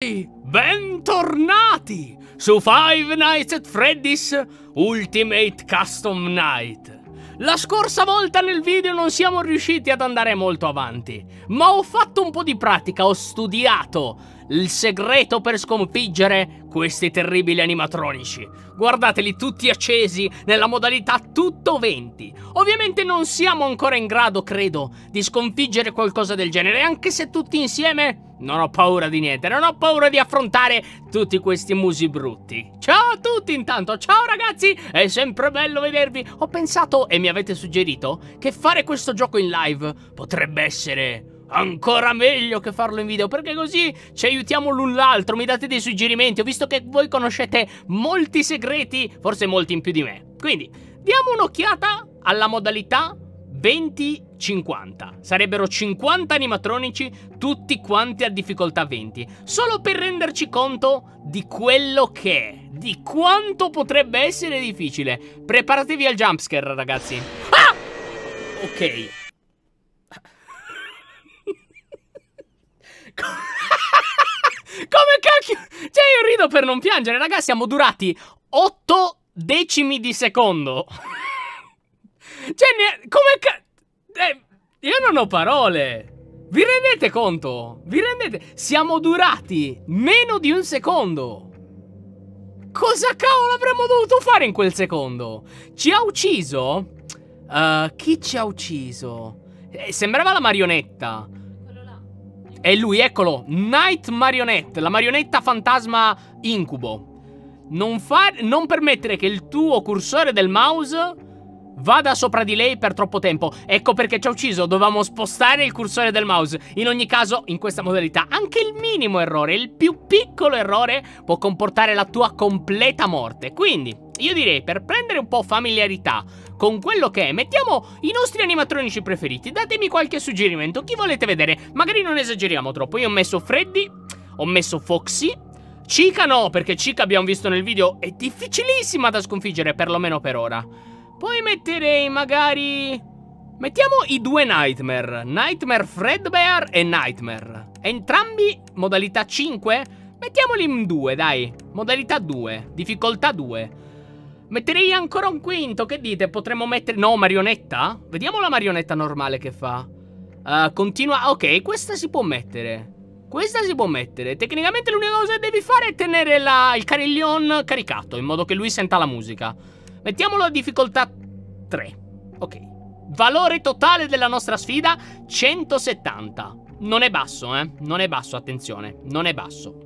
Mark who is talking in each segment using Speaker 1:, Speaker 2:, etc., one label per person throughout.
Speaker 1: Bentornati su Five Nights at Freddy's Ultimate Custom Night. La scorsa volta nel video non siamo riusciti ad andare molto avanti, ma ho fatto un po' di pratica, ho studiato il segreto per sconfiggere questi terribili animatronici. Guardateli tutti accesi nella modalità tutto 20. Ovviamente non siamo ancora in grado, credo, di sconfiggere qualcosa del genere, anche se tutti insieme non ho paura di niente, non ho paura di affrontare tutti questi musi brutti. Ciao a tutti intanto, ciao ragazzi, è sempre bello vedervi. Ho pensato, e mi avete suggerito, che fare questo gioco in live potrebbe essere Ancora meglio che farlo in video perché così ci aiutiamo l'un l'altro, mi date dei suggerimenti, ho visto che voi conoscete molti segreti, forse molti in più di me. Quindi diamo un'occhiata alla modalità 20-50. Sarebbero 50 animatronici, tutti quanti a difficoltà 20, solo per renderci conto di quello che è, di quanto potrebbe essere difficile. Preparatevi al jumpscare ragazzi. Ah! Ok. Come cacchio? Cioè, io rido per non piangere, ragazzi. Siamo durati 8 decimi di secondo. cioè, ne... come cacchio? Eh, io non ho parole. Vi rendete conto? Vi rendete? Siamo durati meno di un secondo. Cosa cavolo avremmo dovuto fare in quel secondo? Ci ha ucciso? Uh, chi ci ha ucciso? Eh, sembrava la marionetta. E lui, eccolo, Night Marionette, la marionetta fantasma incubo. Non, fa, non permettere che il tuo cursore del mouse vada sopra di lei per troppo tempo. Ecco perché ci ha ucciso, dovevamo spostare il cursore del mouse. In ogni caso, in questa modalità, anche il minimo errore, il più piccolo errore, può comportare la tua completa morte. Quindi, io direi, per prendere un po' familiarità con quello che è, mettiamo i nostri animatronici preferiti. Datemi qualche suggerimento, chi volete vedere? Magari non esageriamo troppo. Io ho messo Freddy, ho messo Foxy, Chica no, perché Chica abbiamo visto nel video è difficilissima da sconfiggere, perlomeno per ora. Poi metterei magari... Mettiamo i due Nightmare, Nightmare Fredbear e Nightmare. Entrambi modalità 5? Mettiamoli in 2, dai. Modalità 2, difficoltà 2. Metterei ancora un quinto, che dite? Potremmo mettere... No, marionetta? Vediamo la marionetta normale che fa. Uh, continua... Ok, questa si può mettere. Questa si può mettere. Tecnicamente l'unica cosa che devi fare è tenere la... il carillon caricato, in modo che lui senta la musica. Mettiamolo a difficoltà 3. Ok. Valore totale della nostra sfida, 170. Non è basso, eh. Non è basso, attenzione. Non è basso.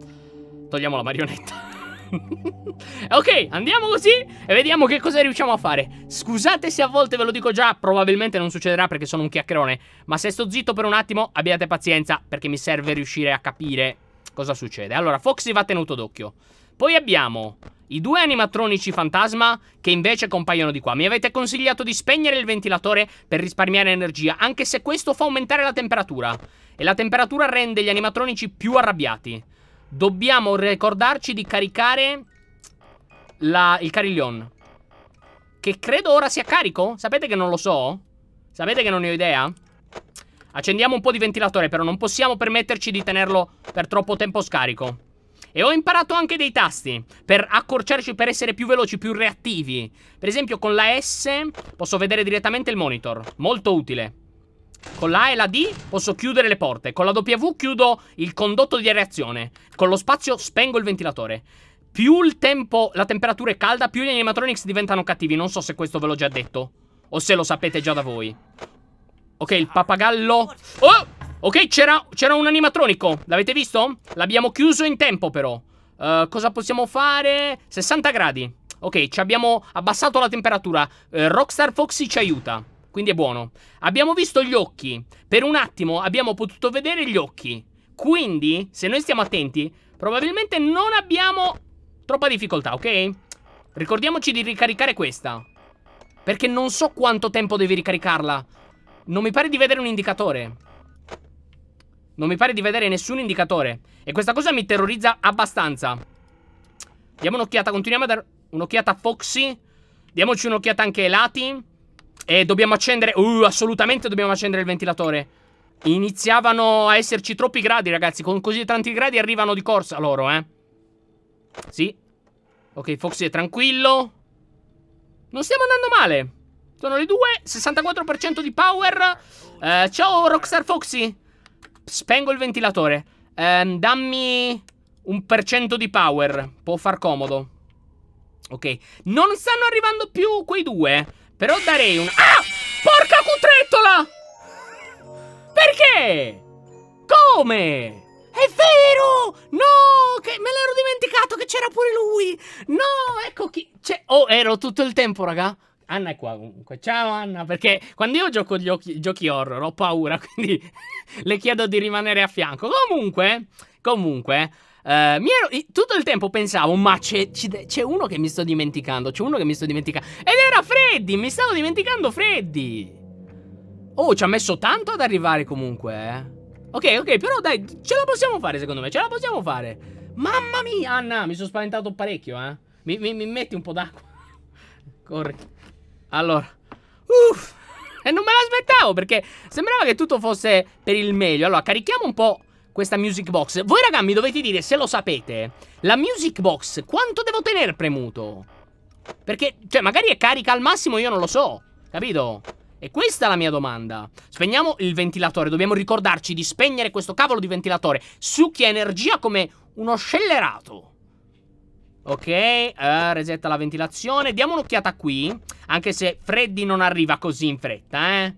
Speaker 1: Togliamo la marionetta ok, andiamo così e vediamo che cosa riusciamo a fare. Scusate se a volte ve lo dico già, probabilmente non succederà perché sono un chiacchierone. Ma se sto zitto per un attimo, abbiate pazienza perché mi serve riuscire a capire cosa succede. Allora, Foxy va tenuto d'occhio. Poi abbiamo i due animatronici fantasma che invece compaiono di qua. Mi avete consigliato di spegnere il ventilatore per risparmiare energia, anche se questo fa aumentare la temperatura. E la temperatura rende gli animatronici più arrabbiati. Dobbiamo ricordarci di caricare la, il carillon. Che credo ora sia carico? Sapete che non lo so? Sapete che non ne ho idea? Accendiamo un po' di ventilatore, però non possiamo permetterci di tenerlo per troppo tempo scarico. E ho imparato anche dei tasti per accorciarci, per essere più veloci, più reattivi. Per esempio con la S posso vedere direttamente il monitor. Molto utile. Con la A e la D posso chiudere le porte. Con la W chiudo il condotto di reazione. Con lo spazio spengo il ventilatore. Più il tempo, la temperatura è calda, più gli animatronics diventano cattivi. Non so se questo ve l'ho già detto. O se lo sapete già da voi. Ok, il pappagallo... Oh! Ok, c'era un animatronico. L'avete visto? L'abbiamo chiuso in tempo, però. Uh, cosa possiamo fare? 60 gradi. Ok, ci abbiamo abbassato la temperatura. Uh, Rockstar Foxy ci aiuta. Quindi è buono. Abbiamo visto gli occhi. Per un attimo abbiamo potuto vedere gli occhi. Quindi, se noi stiamo attenti, probabilmente non abbiamo troppa difficoltà, ok? Ricordiamoci di ricaricare questa. Perché non so quanto tempo devi ricaricarla. Non mi pare di vedere un indicatore. Non mi pare di vedere nessun indicatore. E questa cosa mi terrorizza abbastanza. Diamo un'occhiata, continuiamo a dare un'occhiata a Foxy. Diamoci un'occhiata anche ai lati. E dobbiamo accendere... Uh, assolutamente dobbiamo accendere il ventilatore. Iniziavano a esserci troppi gradi, ragazzi. Con così tanti gradi arrivano di corsa loro, eh. Sì. Ok, Foxy è tranquillo. Non stiamo andando male. Sono le due 64% di power. Eh, ciao, Rockstar Foxy. Spengo il ventilatore. Eh, dammi un per cento di power. Può far comodo. Ok. Non stanno arrivando più quei due. Però darei un... Ah! Porca cutrettola! Perché? Come? È vero! No! Che me l'ero dimenticato che c'era pure lui! No, ecco chi... C'è... Cioè, oh, ero tutto il tempo, raga. Anna è qua comunque. Ciao Anna, perché quando io gioco gli occhi... giochi horror ho paura, quindi le chiedo di rimanere a fianco. Comunque, comunque... Uh, ero, tutto il tempo pensavo, ma c'è, uno che mi sto dimenticando, c'è uno che mi sto dimenticando. Ed era Freddy, mi stavo dimenticando Freddy. Oh, ci ha messo tanto ad arrivare comunque, eh. Ok, ok, però dai, ce la possiamo fare secondo me, ce la possiamo fare. Mamma mia, Anna, mi sono spaventato parecchio, eh. Mi, mi, mi metti un po' d'acqua. Corri. Allora. Uff. E non me l'aspettavo perché sembrava che tutto fosse per il meglio. Allora, carichiamo un po' questa music box. Voi raga mi dovete dire se lo sapete. La music box quanto devo tenere premuto? Perché, cioè, magari è carica al massimo, io non lo so. Capito? E questa è la mia domanda. Spegniamo il ventilatore. Dobbiamo ricordarci di spegnere questo cavolo di ventilatore. Succhia energia come uno scellerato. Ok, uh, resetta la ventilazione. Diamo un'occhiata qui. Anche se Freddy non arriva così in fretta, eh.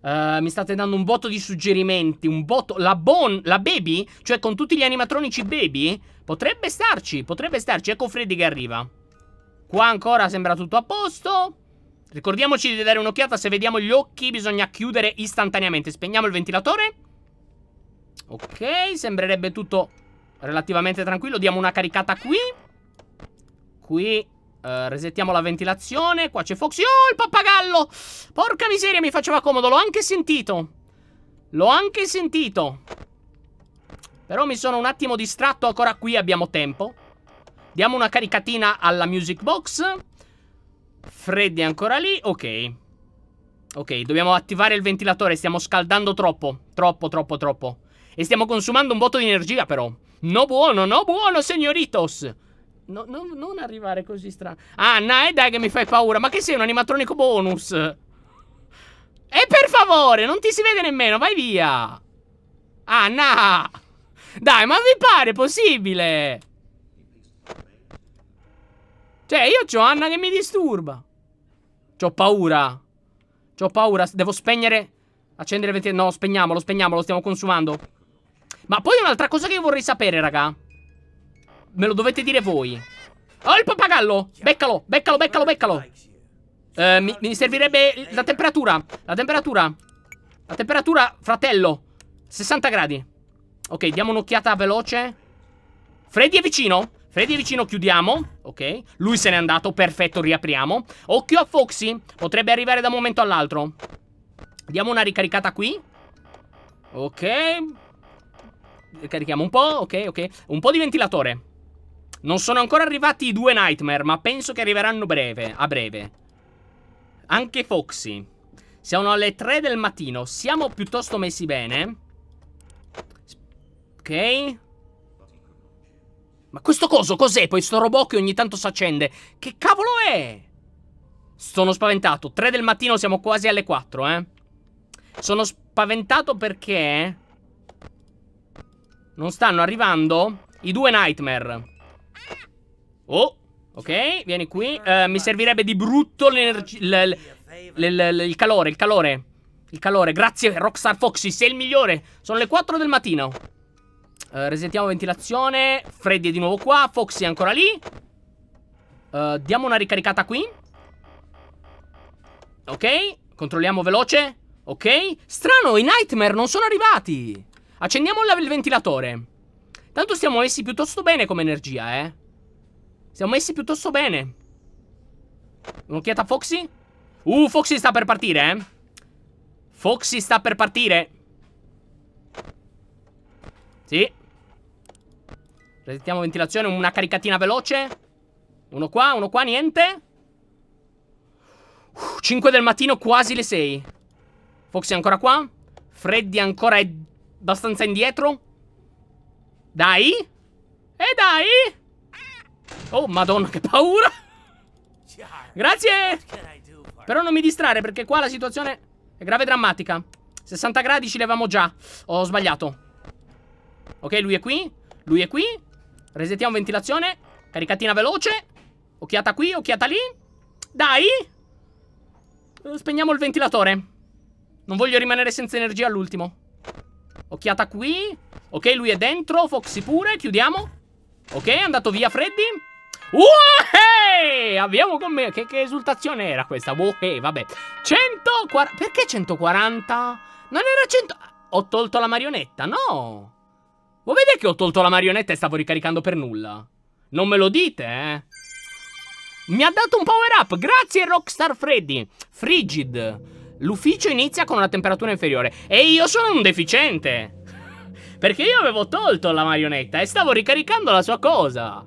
Speaker 1: Uh, mi state dando un botto di suggerimenti, un botto... La Bon, la Baby? Cioè con tutti gli animatronici Baby? Potrebbe starci, potrebbe starci. Ecco Freddy che arriva. Qua ancora sembra tutto a posto. Ricordiamoci di dare un'occhiata. Se vediamo gli occhi bisogna chiudere istantaneamente. Spegniamo il ventilatore. Ok, sembrerebbe tutto relativamente tranquillo. Diamo una caricata qui. Qui Uh, resettiamo la ventilazione. Qua c'è Foxy. Oh, il pappagallo! Porca miseria, mi faceva comodo. L'ho anche sentito. L'ho anche sentito. Però mi sono un attimo distratto. Ancora qui abbiamo tempo. Diamo una caricatina alla music box. Freddi ancora lì. Ok. Ok, dobbiamo attivare il ventilatore. Stiamo scaldando troppo. Troppo, troppo, troppo. E stiamo consumando un botto di energia, però. No buono, no buono, signoritos. No, no, non arrivare così strano. Anna, e eh dai che mi fai paura. Ma che sei un animatronico bonus? E eh, per favore, non ti si vede nemmeno, vai via. Anna. Dai, ma vi pare possibile? Cioè, io c'ho Anna che mi disturba. C'ho paura. C'ho paura, devo spegnere. Accendere il ventilatore. No, spegniamolo, spegniamolo, stiamo consumando. Ma poi un'altra cosa che io vorrei sapere, raga me lo dovete dire voi. Oh, il pappagallo! Beccalo, beccalo, beccalo, beccalo. Eh, mi, mi servirebbe la temperatura. La temperatura. La temperatura, fratello. 60 gradi. Ok, diamo un'occhiata veloce. Freddy è vicino. Freddy è vicino, chiudiamo. Ok. Lui se n'è andato, perfetto, riapriamo. Occhio a Foxy. Potrebbe arrivare da un momento all'altro. Diamo una ricaricata qui. Ok. Ricarichiamo un po', ok, ok. Un po' di ventilatore. Non sono ancora arrivati i due Nightmare, ma penso che arriveranno breve, a breve. Anche Foxy. Siamo alle 3 del mattino. Siamo piuttosto messi bene. Ok. Ma questo coso cos'è? Poi sto robot che ogni tanto si accende. Che cavolo è? Sono spaventato. 3 del mattino, siamo quasi alle 4, eh. Sono spaventato perché... Non stanno arrivando i due Nightmare. Oh, ok, vieni qui. Uh, mi servirebbe di brutto il calore, il calore. Il calore, grazie Rockstar Foxy, sei il migliore. Sono le 4 del mattino. Uh, resentiamo ventilazione. Freddy è di nuovo qua, Foxy è ancora lì. Uh, diamo una ricaricata qui. Ok, controlliamo veloce. Ok, strano, i Nightmare non sono arrivati. Accendiamo il ventilatore. Tanto siamo messi piuttosto bene come energia, eh. Siamo messi piuttosto bene. Un'occhiata a Foxy? Uh, Foxy sta per partire, eh. Foxy sta per partire. Sì. Resettiamo ventilazione, una caricatina veloce. Uno qua, uno qua, niente. Uh, 5 del mattino, quasi le 6. Foxy ancora qua. Freddy ancora è abbastanza indietro. Dai. E eh, dai. Oh, madonna, che paura! Grazie! Però non mi distrarre, perché qua la situazione è grave e drammatica. 60 gradi ci levamo già. Ho sbagliato. Ok, lui è qui. Lui è qui. Resettiamo ventilazione. Caricatina veloce. Occhiata qui, occhiata lì. Dai! Spegniamo il ventilatore. Non voglio rimanere senza energia all'ultimo. Occhiata qui. Ok, lui è dentro. Foxy pure. Chiudiamo. Ok, è andato via Freddy. Uh, hey! Abbiamo con me. Che, che, esultazione era questa? Wow, hey, vabbè. 140. Perché 140? Non era 100. Ho tolto la marionetta, no. Vuoi vedere che ho tolto la marionetta e stavo ricaricando per nulla? Non me lo dite, eh? Mi ha dato un power up, grazie Rockstar Freddy. Frigid. L'ufficio inizia con una temperatura inferiore. E io sono un deficiente. Perché io avevo tolto la marionetta e stavo ricaricando la sua cosa.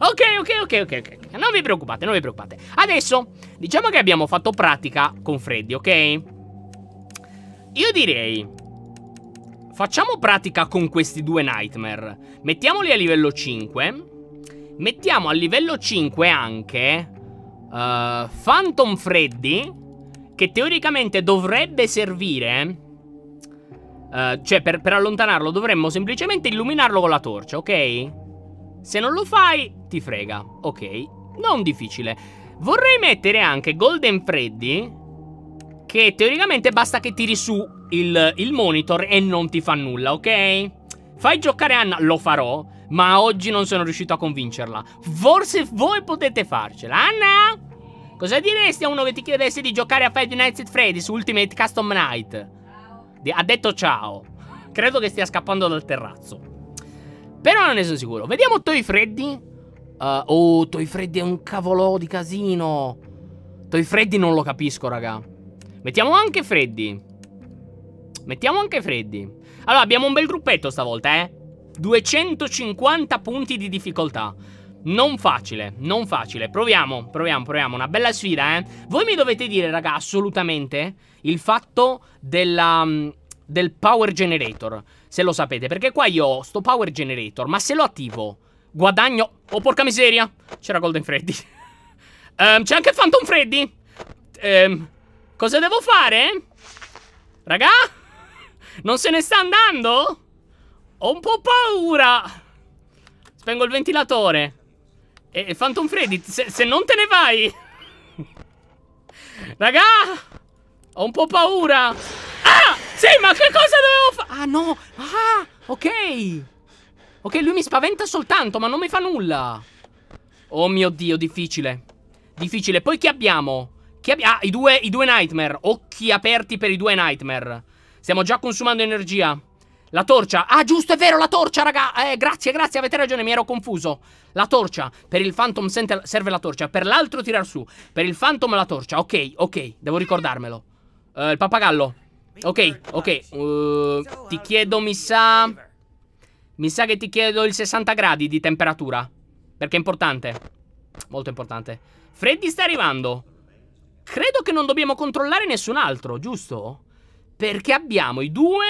Speaker 1: ok, ok, ok, ok, ok. Non vi preoccupate, non vi preoccupate. Adesso, diciamo che abbiamo fatto pratica con Freddy, ok? Io direi... Facciamo pratica con questi due Nightmare. Mettiamoli a livello 5. Mettiamo a livello 5 anche... Uh, Phantom Freddy, che teoricamente dovrebbe servire eh, cioè, per, per, allontanarlo dovremmo semplicemente illuminarlo con la torcia, ok? Se non lo fai, ti frega. Ok, non difficile. Vorrei mettere anche Golden Freddy, che teoricamente basta che tiri su il, il monitor e non ti fa nulla, ok? Fai giocare Anna, lo farò, ma oggi non sono riuscito a convincerla. Forse voi potete farcela. Anna, cosa diresti a uno che ti chiedesse di giocare a Five Nights at Freddy's Ultimate Custom Night? Ha detto ciao. Credo che stia scappando dal terrazzo. Però non ne sono sicuro. Vediamo Toy Freddy. Uh, oh, Toy Freddy è un cavolo di casino. Toy Freddy non lo capisco, raga. Mettiamo anche Freddy. Mettiamo anche Freddy. Allora, abbiamo un bel gruppetto stavolta, eh. 250 punti di difficoltà. Non facile, non facile. Proviamo, proviamo, proviamo. Una bella sfida, eh. Voi mi dovete dire, raga, assolutamente il fatto della, mm, del power generator. Se lo sapete, perché qua io ho sto power generator, ma se lo attivo, guadagno. Oh, porca miseria! C'era Golden Freddy. um, c'è anche Phantom Freddy. Um, cosa devo fare? Raga? Non se ne sta andando? Ho un po' paura. Spengo il ventilatore. E, e Phantom Freddy, se, se non te ne vai... Raga! Ho un po' paura! Ah! Sì, ma che cosa dovevo fare? Ah, no! Ah, ok! Ok, lui mi spaventa soltanto, ma non mi fa nulla. Oh mio Dio, difficile. Difficile. Poi chi abbiamo? Chi abbiamo? ah, i due, i due Nightmare. Occhi aperti per i due Nightmare. Stiamo già consumando energia. La torcia. Ah, giusto, è vero, la torcia, raga. Eh, grazie, grazie, avete ragione, mi ero confuso. La torcia. Per il Phantom serve la torcia. Per l'altro tirar su. Per il Phantom la torcia. Ok, ok, devo ricordarmelo. Uh, il pappagallo. Ok, ok. Uh, ti chiedo, mi sa... Mi sa che ti chiedo il 60 gradi di temperatura. Perché è importante. Molto importante. Freddy sta arrivando. Credo che non dobbiamo controllare nessun altro, giusto? Perché abbiamo i due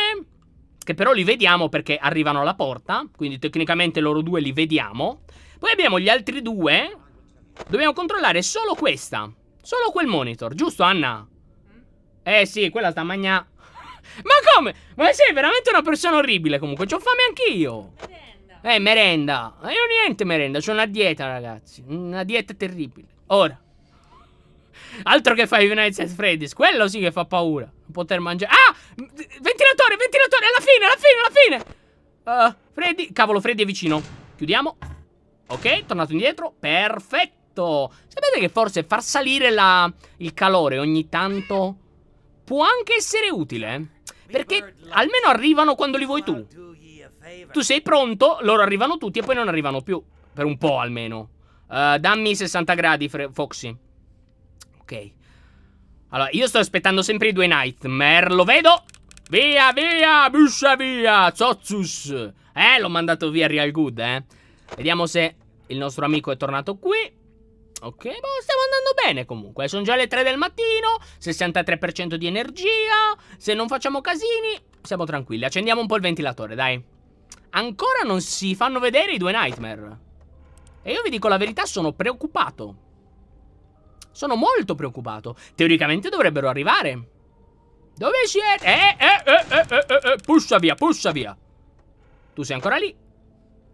Speaker 1: che però li vediamo perché arrivano alla porta, quindi tecnicamente loro due li vediamo. Poi abbiamo gli altri due, dobbiamo controllare solo questa, solo quel monitor, giusto Anna? Eh sì, quella sta magna... Ma come? Ma sei veramente una persona orribile comunque, c'ho fame anch'io. Eh, merenda. Eh, io niente merenda, c'ho una dieta ragazzi, una dieta terribile. Ora. Altro che fai United Freddy's, quello sì che fa paura poter mangiare. Ah! Ventilatore, ventilatore, alla fine, alla fine, alla fine! Uh, Freddy, cavolo, Freddy è vicino. Chiudiamo. Ok, tornato indietro. Perfetto. Sapete che forse far salire la... il calore ogni tanto può anche essere utile? Perché almeno arrivano quando li vuoi tu. Tu sei pronto, loro arrivano tutti e poi non arrivano più. Per un po' almeno. Uh, dammi 60 gradi, Foxy. Ok. Allora, io sto aspettando sempre i due Nightmare. Lo vedo. Via, via, buscia via, zozzus. Eh, l'ho mandato via real good, eh. Vediamo se il nostro amico è tornato qui. Ok, boh, stiamo andando bene comunque. Sono già le 3 del mattino, 63% di energia. Se non facciamo casini, siamo tranquilli. Accendiamo un po' il ventilatore, dai. Ancora non si fanno vedere i due Nightmare. E io vi dico la verità, sono preoccupato. Sono molto preoccupato. Teoricamente dovrebbero arrivare. Dove siete? Eh, eh, eh, eh, eh, eh, eh, eh. Pussa via, pussa via. Tu sei ancora lì?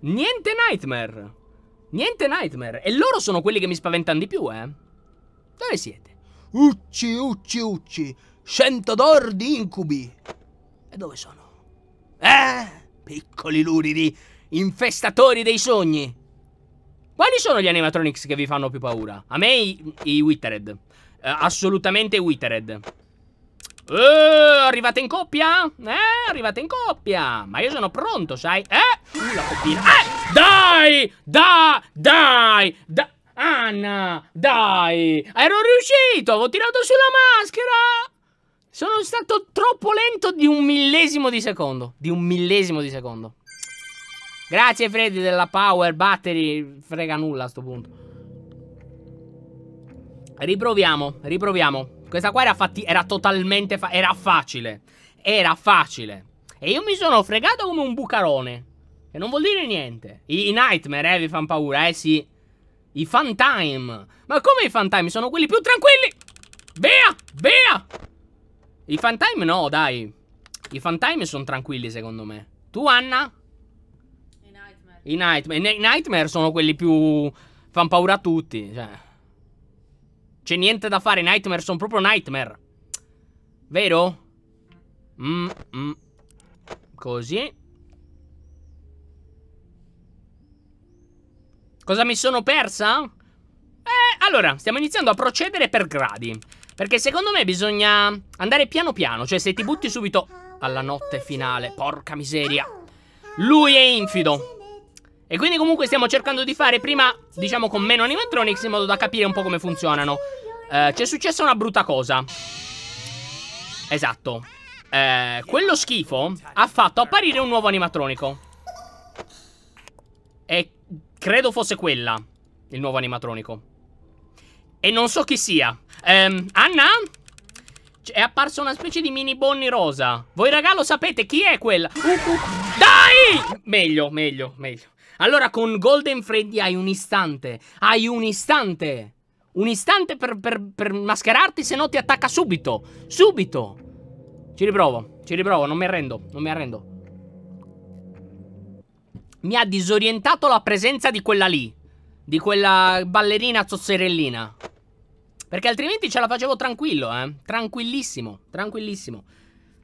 Speaker 1: Niente nightmare. Niente nightmare. E loro sono quelli che mi spaventano di più, eh. Dove siete? Ucci, ucci, ucci. Cento d'or di incubi. E dove sono? Eh, piccoli luridi, infestatori dei sogni. Quali sono gli animatronics che vi fanno più paura? A me i, i Withered. Eh, assolutamente Withered. Eh, arrivate in coppia? Eh, arrivate in coppia. Ma io sono pronto, sai? Eh, uh, la coppina. Eh, dai! Da, dai! Da. Anna, dai! Ero riuscito! ho tirato sulla maschera! Sono stato troppo lento di un millesimo di secondo. Di un millesimo di secondo. Grazie Freddy della power battery. Frega nulla a sto punto. Riproviamo, riproviamo. Questa qua era, fatti era totalmente fa era facile. Era facile. E io mi sono fregato come un bucarone. Che non vuol dire niente. I, i Nightmare, eh, vi fanno paura, eh sì. I fun time Ma come i fun time Sono quelli più tranquilli. Bea, Bea. I fun time no, dai. I fun time sono tranquilli, secondo me. Tu, Anna? I Nightmare. I Nightmare sono quelli più... Fanno paura a tutti, cioè. C'è niente da fare, i Nightmare sono proprio Nightmare. Vero? Mm, mm. Così. Cosa mi sono persa? Eh, allora, stiamo iniziando a procedere per gradi. Perché secondo me bisogna andare piano piano. Cioè, se ti butti subito alla notte finale, porca miseria. Lui è infido. E quindi comunque stiamo cercando di fare prima, diciamo, con meno animatronics in modo da capire un po' come funzionano. Eh, C'è successa una brutta cosa. Esatto. Eh, quello schifo ha fatto apparire un nuovo animatronico. E credo fosse quella, il nuovo animatronico. E non so chi sia. Eh, Anna? è apparsa una specie di mini Bonnie rosa. Voi ragà lo sapete chi è quella? Uh, uh. Dai! Meglio, meglio, meglio. Allora con Golden Freddy hai un istante. Hai un istante. Un istante per, per, per mascherarti, se no ti attacca subito. Subito. Ci riprovo, ci riprovo, non mi arrendo, non mi arrendo. Mi ha disorientato la presenza di quella lì. Di quella ballerina zozzerellina. Perché altrimenti ce la facevo tranquillo, eh. Tranquillissimo, tranquillissimo.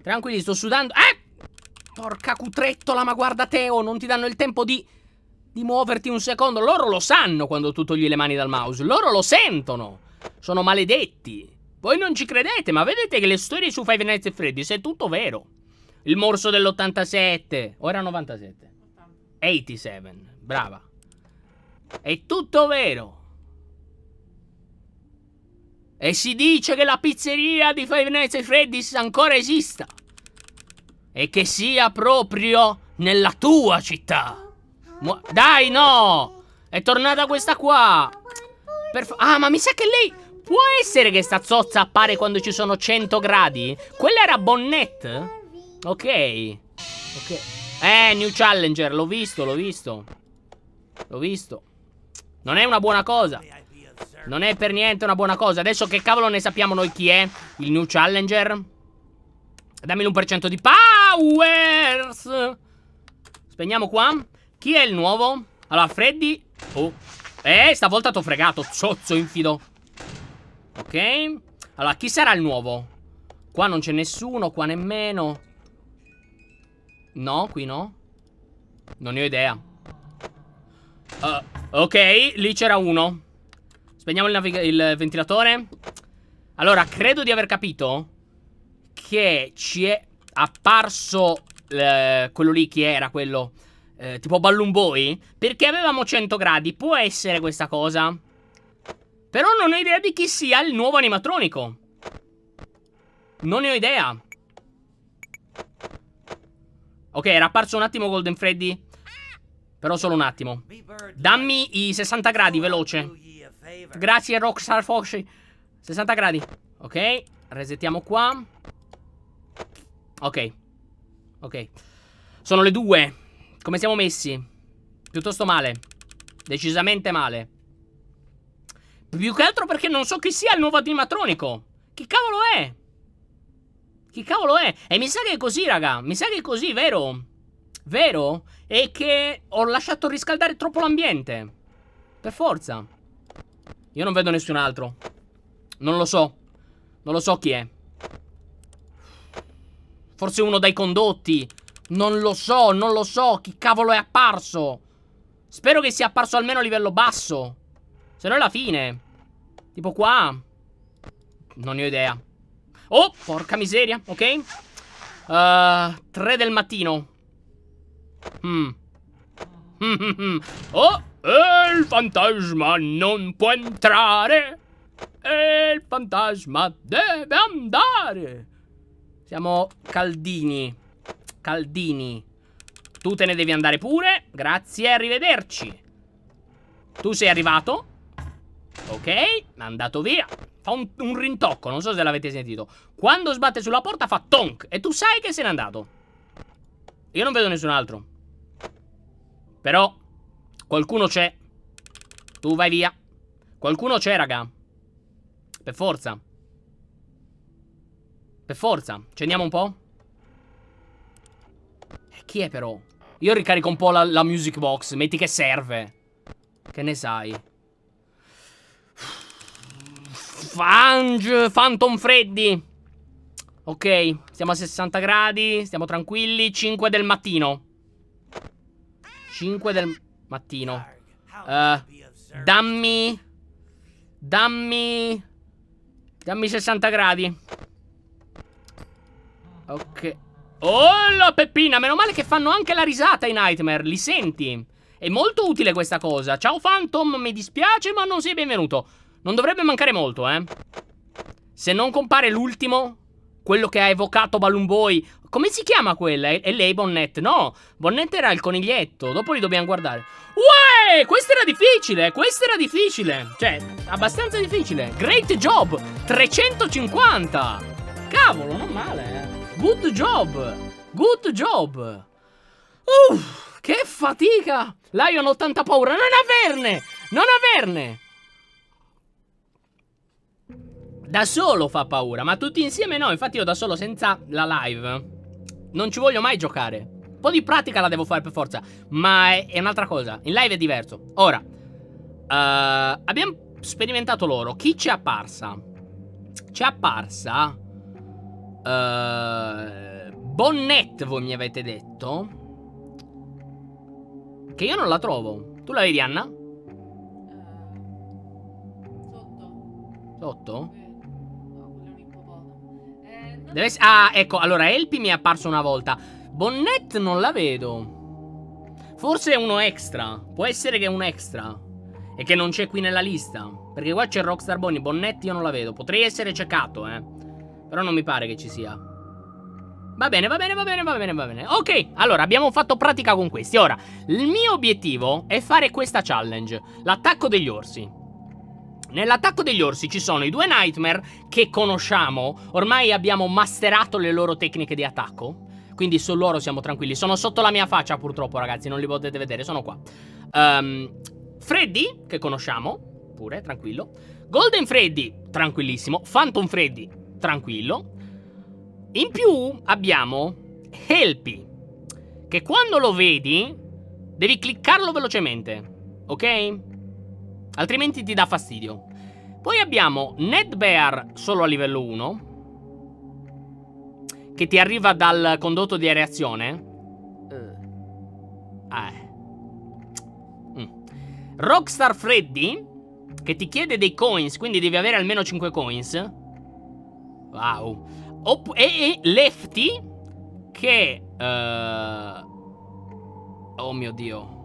Speaker 1: Tranquilli, sto sudando. Eh! Porca cutrettola, ma guarda Teo, non ti danno il tempo di di muoverti un secondo. Loro lo sanno quando tu togli le mani dal mouse. Loro lo sentono. Sono maledetti. Voi non ci credete, ma vedete che le storie su Five Nights at Freddy's è tutto vero. Il morso dell'87. Ora 97? 87. Brava. È tutto vero. E si dice che la pizzeria di Five Nights at Freddy's ancora esista. E che sia proprio nella tua città. Mu Dai, no! È tornata questa qua! ah, ma mi sa che lei... Può essere che sta zozza appare quando ci sono 100 gradi? Quella era Bonnet? Ok. Ok. Eh, New Challenger, l'ho visto, l'ho visto. L'ho visto. Non è una buona cosa. Non è per niente una buona cosa. Adesso che cavolo ne sappiamo noi chi è? Il New Challenger? Dammi l'1% di powers. Spegniamo qua. Chi è il nuovo? Allora, Freddy... Oh. Eh, stavolta t'ho fregato, Ciozzo, infido. Ok. Allora, chi sarà il nuovo? Qua non c'è nessuno, qua nemmeno. No, qui no. Non ne ho idea. Uh, ok, lì c'era uno. Spegniamo il, il ventilatore. Allora, credo di aver capito che ci è apparso eh, quello lì, chi era quello eh, tipo Balloon Boy? Perché avevamo 100 gradi, può essere questa cosa. Però non ho idea di chi sia il nuovo animatronico. Non ne ho idea. Ok, era apparso un attimo Golden Freddy. Però solo un attimo. Dammi i 60 gradi, veloce. Grazie, Rockstar Foxy. 60 gradi. Ok, resettiamo qua. Ok. Ok. Sono le due. Come siamo messi? Piuttosto male. Decisamente male. Più che altro perché non so chi sia il nuovo animatronico. Chi cavolo è? Chi cavolo è? E mi sa che è così, raga. Mi sa che è così, vero? Vero? È che ho lasciato riscaldare troppo l'ambiente. Per forza. Io non vedo nessun altro. Non lo so. Non lo so chi è. Forse uno dai condotti. Non lo so, non lo so. Chi cavolo è apparso? Spero che sia apparso almeno a livello basso. Se no è la fine. Tipo qua. Non ne ho idea. Oh, porca miseria, ok. Uh, eh, 3 del mattino. Mm. oh, il fantasma non può entrare. Il fantasma deve andare. Siamo caldini. Caldini. Tu te ne devi andare pure. Grazie, arrivederci. Tu sei arrivato. Ok, è andato via. Fa un, un rintocco, non so se l'avete sentito. Quando sbatte sulla porta fa tonk. E tu sai che se n'è andato. Io non vedo nessun altro. Però, qualcuno c'è. Tu vai via. Qualcuno c'è, raga. Per forza. Per forza. Cendiamo un po'. Chi è però? Io ricarico un po' la, la music box. Metti che serve. Che ne sai? Fange, Phantom Freddy. Ok, siamo a 60 gradi, stiamo tranquilli. 5 del mattino. 5 del mattino. Uh, dammi... Dammi... Dammi 60 gradi. Ok. Oh, la Peppina, meno male che fanno anche la risata i Nightmare, li senti? È molto utile questa cosa. Ciao Phantom, mi dispiace ma non sei benvenuto. Non dovrebbe mancare molto, eh. Se non compare l'ultimo, quello che ha evocato Balloon Boy. Come si chiama quella? È, lei Bonnet? No, Bonnet era il coniglietto, dopo li dobbiamo guardare. Uè, questo era difficile, questo era difficile. Cioè, abbastanza difficile. Great job, 350. Cavolo, non male, eh. Good job! Good job! Uff, che fatica! Lion ho tanta paura, non averne! Non averne! Da solo fa paura, ma tutti insieme no, infatti io da solo senza la live non ci voglio mai giocare. Un po' di pratica la devo fare per forza, ma è, è un'altra cosa, in live è diverso. Ora, uh, eh, abbiamo sperimentato loro, chi ci è apparsa? Ci è apparsa Uh, Bonnet, voi mi avete detto. Che io non la trovo. Tu la vedi, Anna? sotto. Eh, sotto? Eh, no, Ah, ecco, allora Elpi mi è apparso una volta. Bonnet non la vedo. Forse è uno extra. Può essere che è un extra. E che non c'è qui nella lista. Perché qua c'è Rockstar Bonnie. Bonnet io non la vedo. Potrei essere ceccato, eh. Però non mi pare che ci sia. Va bene, va bene, va bene, va bene, va bene. Ok, allora abbiamo fatto pratica con questi. Ora, il mio obiettivo è fare questa challenge, l'attacco degli orsi. Nell'attacco degli orsi ci sono i due Nightmare che conosciamo, ormai abbiamo masterato le loro tecniche di attacco, quindi su loro siamo tranquilli. Sono sotto la mia faccia purtroppo ragazzi, non li potete vedere, sono qua. Um, Freddy, che conosciamo, pure, tranquillo. Golden Freddy, tranquillissimo. Phantom Freddy, tranquillo. In più abbiamo Helpy, che quando lo vedi devi cliccarlo velocemente, ok? Altrimenti ti dà fastidio. Poi abbiamo Ned Bear solo a livello 1, che ti arriva dal condotto di areazione. Eh. Ah, eh. mm. Rockstar Freddy, che ti chiede dei coins, quindi devi avere almeno 5 coins. Wow. Opp e, e, Lefty che... Uh... Oh mio Dio.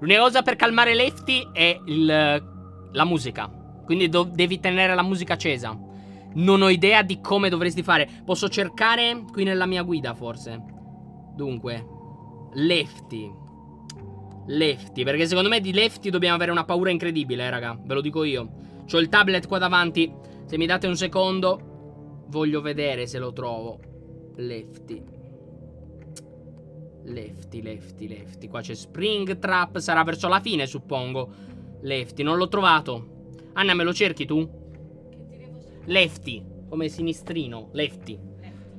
Speaker 1: L'unica cosa per calmare Lefty è il, la musica. Quindi devi tenere la musica accesa. Non ho idea di come dovresti fare. Posso cercare qui nella mia guida, forse. Dunque, Lefty. Lefty, perché secondo me di Lefty dobbiamo avere una paura incredibile, eh, raga. Ve lo dico io. C'ho il tablet qua davanti. Se mi date un secondo, voglio vedere se lo trovo. Lefty. Lefty, lefty, lefty. Qua c'è Spring Trap. Sarà verso la fine, suppongo. Lefty, non l'ho trovato. Anna, me lo cerchi tu? Lefty, come sinistrino. Lefty.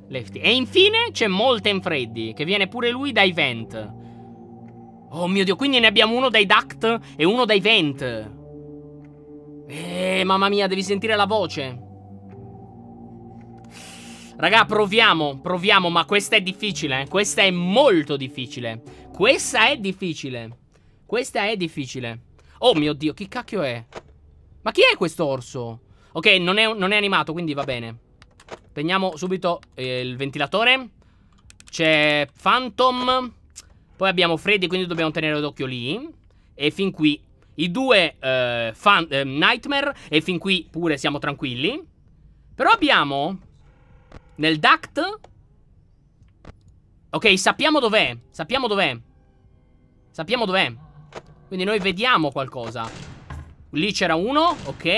Speaker 1: Lefty. E infine c'è Molten Freddy, che viene pure lui dai Vent. Oh mio Dio, quindi ne abbiamo uno dai Duct e uno dai Vent. Eh, mamma mia, devi sentire la voce. Raga, proviamo, proviamo, ma questa è difficile, eh? questa è molto difficile. Questa è difficile. Questa è difficile. Oh mio Dio, chi cacchio è? Ma chi è questo orso? Ok, non è, non è animato, quindi va bene. Spegniamo subito eh, il ventilatore. C'è Phantom. Poi abbiamo Freddy, quindi dobbiamo tenere d'occhio lì. E fin qui i due eh, fan, eh, Nightmare e fin qui pure siamo tranquilli. Però abbiamo nel duct Ok, sappiamo dov'è. Sappiamo dov'è. Sappiamo dov'è. Quindi noi vediamo qualcosa. Lì c'era uno, ok.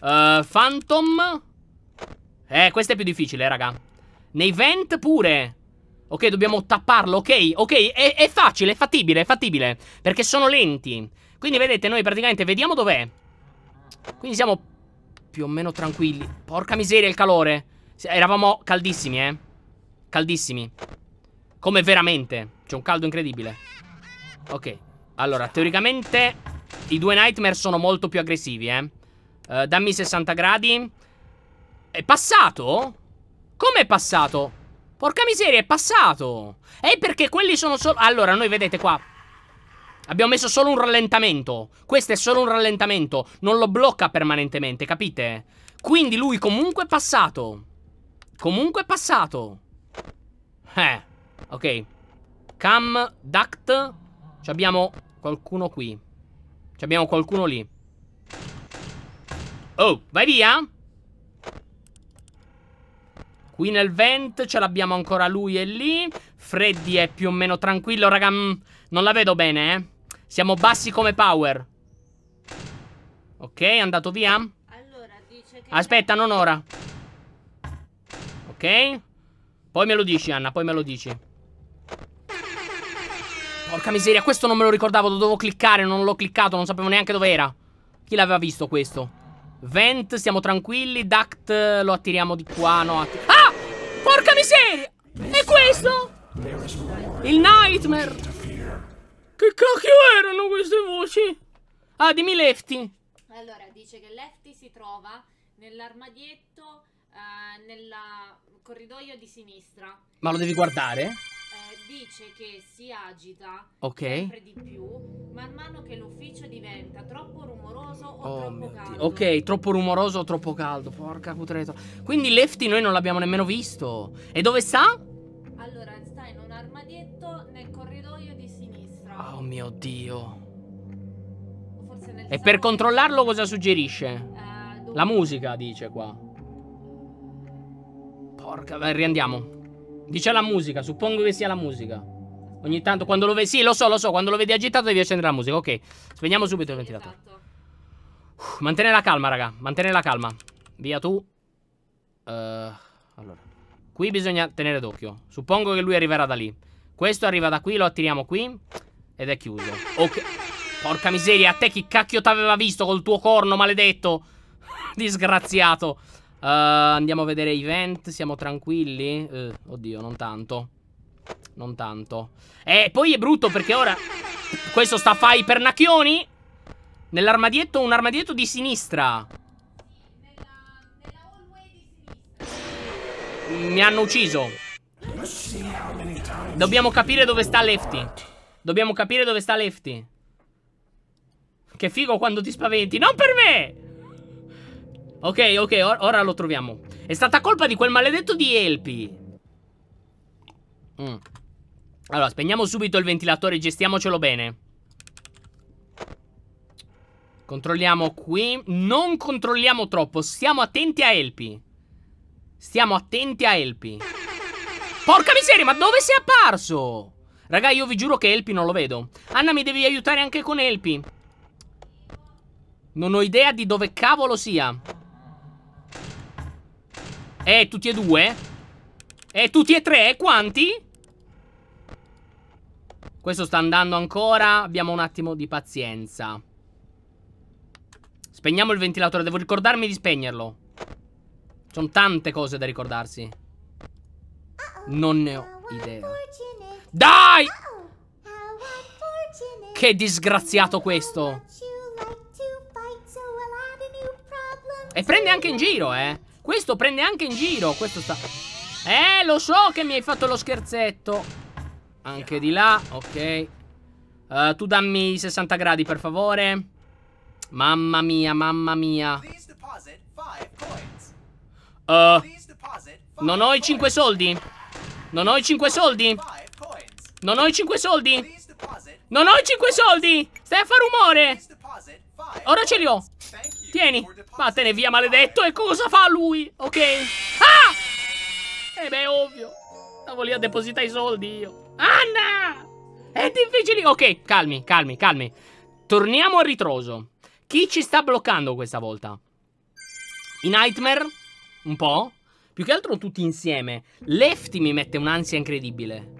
Speaker 1: Uh, Phantom. Eh, questo è più difficile, raga. Nei vent pure. Ok, dobbiamo tapparlo, ok, ok, è, è facile, è fattibile, è fattibile Perché sono lenti Quindi vedete, noi praticamente vediamo dov'è Quindi siamo più o meno tranquilli Porca miseria il calore Eravamo caldissimi, eh Caldissimi Come veramente C'è un caldo incredibile Ok Allora, teoricamente I due Nightmare sono molto più aggressivi, eh uh, Dammi 60 gradi È passato? Come è passato? Porca miseria, è passato. E perché quelli sono solo... Allora, noi vedete qua. Abbiamo messo solo un rallentamento. Questo è solo un rallentamento. Non lo blocca permanentemente, capite? Quindi lui comunque è passato. Comunque è passato. Eh, ok. Cam, duct. Ci abbiamo qualcuno qui. Ci abbiamo qualcuno lì. Oh, vai via. Qui nel vent ce l'abbiamo ancora lui e lì. Freddy è più o meno tranquillo, raga. Mm, non la vedo bene, eh. Siamo bassi come power. Ok, è andato via. Allora, dice che... Aspetta, non ora. Ok. Poi me lo dici, Anna, poi me lo dici. Porca miseria, questo non me lo ricordavo, lo dovevo cliccare, non l'ho cliccato, non sapevo neanche dove era. Chi l'aveva visto questo? Vent, siamo tranquilli, Duct lo attiriamo di qua, no. Atti ah! Porca miseria! E questo? Il Nightmare! Che cacchio erano queste voci? Ah, dimmi Lefty. Allora, dice che Lefty si trova nell'armadietto, eh, nel corridoio di sinistra. Ma lo devi guardare? dice che si agita okay. sempre di più man mano che l'ufficio diventa troppo rumoroso o oh troppo caldo. Dio. Ok, troppo rumoroso o troppo caldo. Porca putreto. Quindi Lefty noi non l'abbiamo nemmeno visto. E dove sta? Allora, sta in un armadietto nel corridoio di sinistra. Oh mio Dio. E per controllarlo cosa suggerisce? Uh, La musica, dice qua. Porca, riandiamo. Dice la musica, suppongo che sia la musica. Ogni tanto quando lo vedi, sì, lo so, lo so, quando lo vedi agitato devi accendere la musica. Ok, spegniamo subito il ventilatore. Esatto. Uff, mantenere la calma, raga, mantenere la calma. Via tu. Uh, allora, qui bisogna tenere d'occhio. Suppongo che lui arriverà da lì. Questo arriva da qui, lo attiriamo qui ed è chiuso. Ok. Porca miseria, a te chi cacchio t'aveva visto col tuo corno maledetto? Disgraziato. Uh, andiamo a vedere event, siamo tranquilli? Uh, oddio, non tanto. Non tanto. E eh, poi è brutto perché ora... Questo sta a fare i pernacchioni? Nell'armadietto, un armadietto di sinistra. Mi hanno ucciso. Dobbiamo capire dove sta Lefty. Dobbiamo capire dove sta Lefty. Che figo quando ti spaventi. Non per me! Ok, ok, or ora lo troviamo. È stata colpa di quel maledetto di Elpi. Mm. Allora, spegniamo subito il ventilatore e gestiamocelo bene. Controlliamo qui. Non controlliamo troppo. Stiamo attenti a Elpi. Stiamo attenti a Elpi. Porca miseria, ma dove si è apparso? Raga, io vi giuro che Elpi non lo vedo. Anna, mi devi aiutare anche con Elpi. Non ho idea di dove cavolo sia. Eh, tutti e due? Eh, tutti e tre? Quanti? Questo sta andando ancora. Abbiamo un attimo di pazienza. Spegniamo il ventilatore. Devo ricordarmi di spegnerlo. Sono tante cose da ricordarsi. Non ne ho idea. Dai! Che disgraziato questo. E prende anche in giro, eh. Questo prende anche in giro. Questo sta... Eh, lo so che mi hai fatto lo scherzetto. Anche di là, ok. Uh, tu dammi 60 gradi, per favore. Mamma mia, mamma mia. Uh, non ho i 5 soldi. Non ho i 5 soldi. Non ho i 5 soldi. Non ho i 5 soldi. Stai a fare rumore. Ora ce li ho. Tieni, vattene via maledetto e cosa fa lui? Ok. Ah! Eh beh, ovvio. Stavo lì a depositare i soldi io. Anna! È difficile. Ok, calmi, calmi, calmi. Torniamo al ritroso. Chi ci sta bloccando questa volta? I Nightmare? Un po'? Più che altro tutti insieme. Lefty mi mette un'ansia incredibile.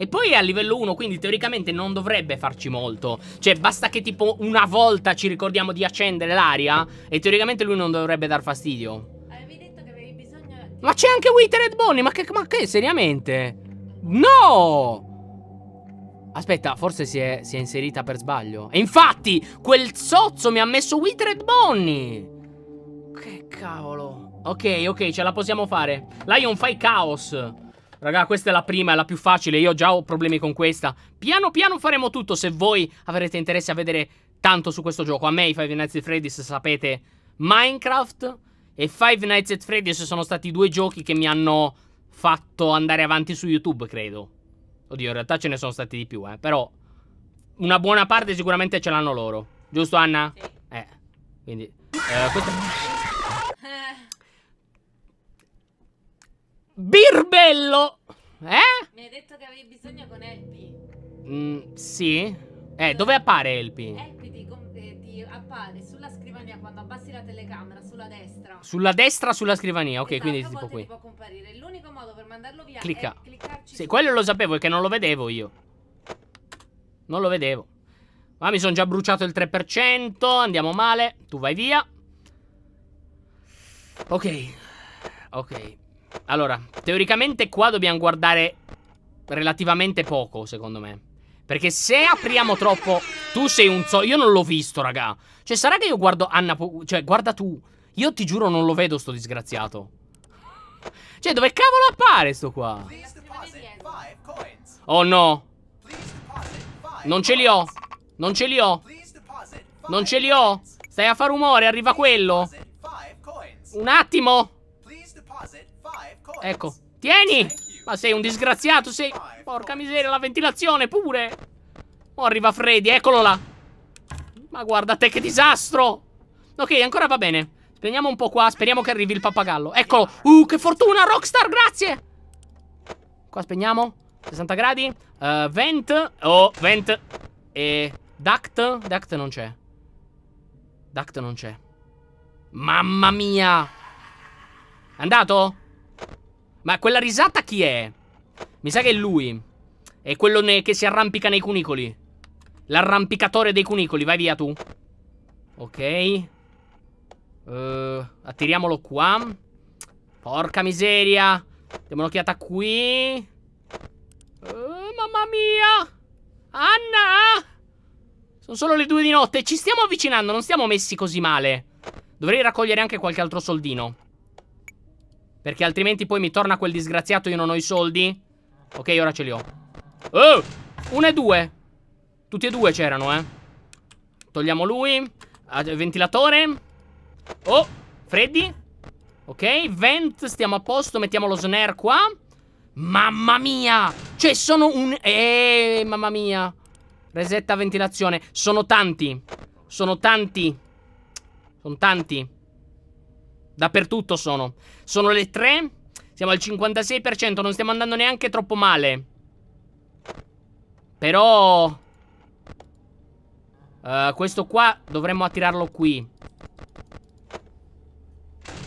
Speaker 1: E poi è a livello 1, quindi teoricamente non dovrebbe farci molto. Cioè, basta che tipo una volta ci ricordiamo di accendere l'aria e teoricamente lui non dovrebbe dar fastidio. Avevi detto che avevi bisogno Ma c'è anche Withered Bonnie, ma che, ma che, seriamente? No! Aspetta, forse si è, si è, inserita per sbaglio. E infatti, quel sozzo mi ha messo Withered Bonnie! Che cavolo. Ok, ok, ce la possiamo fare. Lion, fai caos. Raga, questa è la prima, è la più facile. Io già ho problemi con questa. Piano piano faremo tutto. Se voi avrete interesse a vedere tanto su questo gioco. A me i Five Nights at Freddy's, sapete, Minecraft e Five Nights at Freddy's sono stati due giochi che mi hanno fatto andare avanti su YouTube, credo. Oddio, in realtà ce ne sono stati di più, eh. Però una buona parte sicuramente ce l'hanno loro. Giusto, Anna? Sì. Eh, quindi... Eh, questa... birbello! Eh? Mi hai detto che avevi bisogno con Elpi. Mm, sì. Eh, dove appare Elpi? Elpi ti, eh, ti, appare sulla scrivania quando abbassi la telecamera, sulla destra. Sulla destra, sulla scrivania, ok, esatto, quindi tipo qui. può comparire. L'unico modo per mandarlo via Clicca. è cliccarci Sì, su. quello lo sapevo, è che non lo vedevo io. Non lo vedevo. Ma mi sono già bruciato il 3%, andiamo male, tu vai via. Ok, ok. Allora, teoricamente qua dobbiamo guardare relativamente poco, secondo me. Perché se apriamo troppo... Tu sei un so... Io non l'ho visto, raga. Cioè, sarà che io guardo Anna... Cioè, guarda tu. Io ti giuro non lo vedo, sto disgraziato. Cioè, dove cavolo appare sto qua? Oh, no. Non ce li ho. Non ce li ho. Non ce li ho. Stai a far rumore, arriva quello. Un
Speaker 2: attimo.
Speaker 1: Un attimo. Ecco. Tieni! Ma sei un disgraziato, sei... Porca miseria, la ventilazione pure! Oh, arriva Freddy, eccolo là! Ma guarda te che disastro! Ok, ancora va bene. Spegniamo un po' qua, speriamo che arrivi il pappagallo. Eccolo! Uh, che fortuna, Rockstar, grazie! Qua spegniamo. 60 gradi. Uh, vent. Oh, vent. E... Duct. Duct non c'è. Duct non c'è. Mamma mia! Andato? Ma quella risata chi è? Mi sa che è lui. È quello che si arrampica nei cunicoli. L'arrampicatore dei cunicoli, vai via tu. Ok. Uh, attiriamolo qua. Porca miseria. Diamo un'occhiata qui. Uh, mamma mia. Anna. Sono solo le due di notte. Ci stiamo avvicinando, non stiamo messi così male. Dovrei raccogliere anche qualche altro soldino. Perché altrimenti poi mi torna quel disgraziato e Io non ho i soldi Ok ora ce li ho Oh Uno e due Tutti e due c'erano eh Togliamo lui ah, Ventilatore Oh Freddi Ok Vent Stiamo a posto Mettiamo lo snare qua Mamma mia Cioè sono un Eeeh Mamma mia Resetta ventilazione Sono tanti Sono tanti Sono tanti Dappertutto sono. Sono le 3. Siamo al 56%. Non stiamo andando neanche troppo male. Però... Uh, questo qua dovremmo attirarlo qui.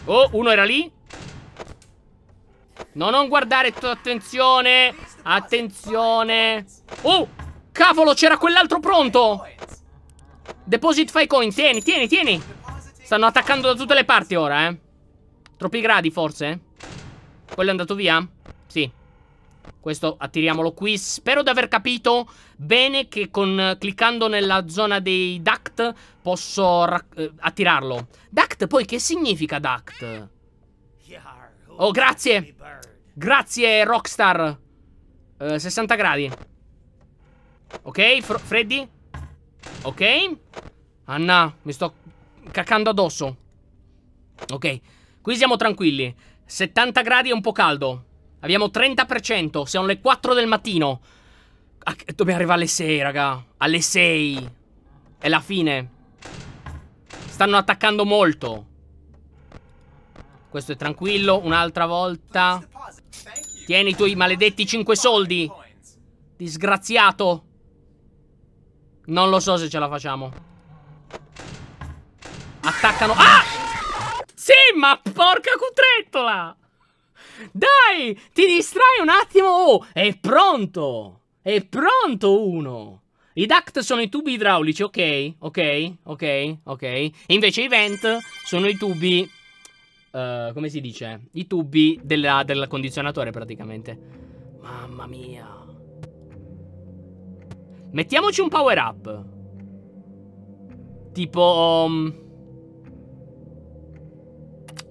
Speaker 1: Oh, uno era lì. No, non guardare. Attenzione. Attenzione. Oh, cavolo, c'era quell'altro pronto. Deposit fai coin. Tieni, tieni, tieni. Stanno attaccando da tutte le parti ora, eh. Troppi gradi, forse? Quello è andato via? Sì. Questo attiriamolo qui. Spero di aver capito bene che con, cliccando nella zona dei duct posso eh, attirarlo. Duct poi che significa duct? Oh, grazie. Grazie, Rockstar. Uh, eh, 60 gradi. Ok, fr Freddy. Ok. Anna, mi sto cacando addosso. Ok, qui siamo tranquilli. 70 gradi è un po' caldo. Abbiamo 30%, siamo le 4 del mattino. Ah, dobbiamo arrivare alle 6, raga. Alle 6. È la fine. Stanno attaccando molto. Questo è tranquillo, un'altra volta. Tieni i tuoi maledetti 5 soldi. Disgraziato. Non lo so se ce la facciamo. Attaccano Ah! Sì ma porca cutrettola Dai Ti distrai un attimo Oh è pronto È pronto uno i duct sono i tubi idraulici, ok, ok, ok, ok. invece i vent sono i tubi, uh, come si dice? I tubi della, del condizionatore praticamente. Mamma mia. Mettiamoci un power up. Tipo... Um,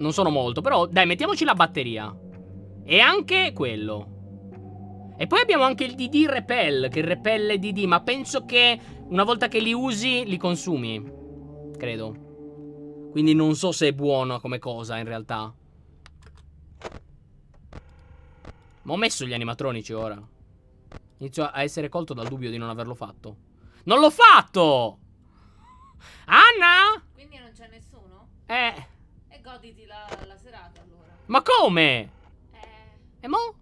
Speaker 1: non sono molto, però dai, mettiamoci la batteria. E anche quello. E poi abbiamo anche il DD Repel, che repelle DD, ma penso che una volta che li usi li consumi. Credo. Quindi non so se è buono come cosa in realtà. Ma ho messo gli animatronici ora. Inizio a essere colto dal dubbio di non averlo fatto. Non l'ho fatto! Anna! Quindi non c'è nessuno? Eh goditi la, la serata allora. Ma come? Eh. E mo?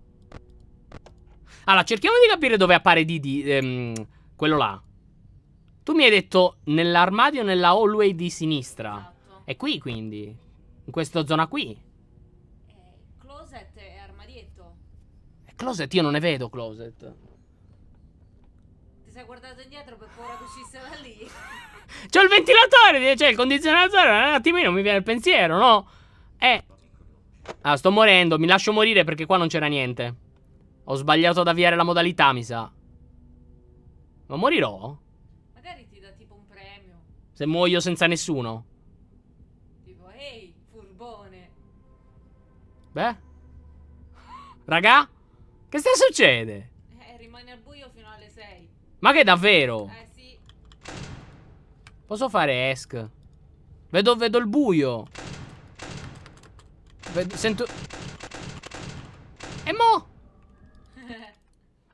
Speaker 1: Allora, cerchiamo di capire dove appare Didi. Ehm, quello là. Tu mi hai detto nell'armadio, nella hallway di sinistra. Esatto. È qui quindi. In questa zona qui. Eh, closet e armadietto. È closet? Io non ne vedo closet. Ti sei guardato indietro per paura che uscisse da lì? C'ho il ventilatore, cioè il condizionatore, un attimino mi viene il pensiero, no? Eh. Ah, sto morendo, mi lascio morire perché qua non c'era niente. Ho sbagliato ad avviare la modalità, mi sa. Ma morirò? Magari ti dà tipo un premio. Se muoio senza nessuno. Tipo, ehi, furbone. Beh. Raga? Che sta succede? Eh, rimani al buio fino alle 6. Ma che davvero? Eh, Posso fare ESC? Vedo, vedo il buio. Vedo, sento... E mo?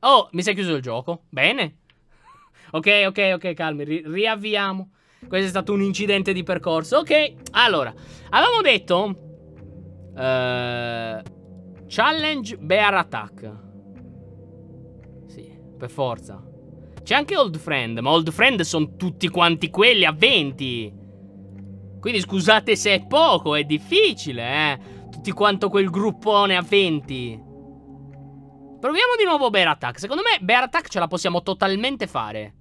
Speaker 1: Oh, mi si è chiuso il gioco. Bene. Ok, ok, ok, calmi. Ri riavviamo. Questo è stato un incidente di percorso. Ok, allora. Avevamo detto... Uh, challenge Bear Attack. Sì, per forza. C'è anche Old Friend, ma Old Friend sono tutti quanti quelli a 20. Quindi scusate se è poco, è difficile, eh. Tutti quanto quel gruppone a 20. Proviamo di nuovo Bear Attack. Secondo me Bear Attack ce la possiamo totalmente fare.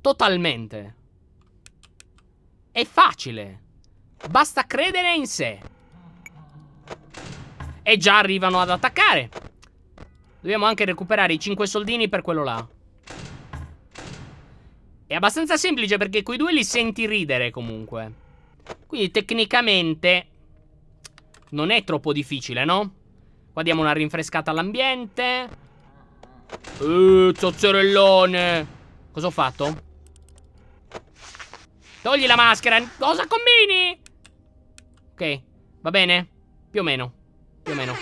Speaker 1: Totalmente. È facile. Basta credere in sé. E già arrivano ad attaccare. Dobbiamo anche recuperare i 5 soldini per quello là. È abbastanza semplice perché quei due li senti ridere comunque. Quindi tecnicamente non è troppo difficile, no? Qua diamo una rinfrescata all'ambiente. Eeeh, uh, zozzerellone. Cosa ho fatto? Togli la maschera. Cosa combini? Ok, va bene? Più o meno. Più o meno.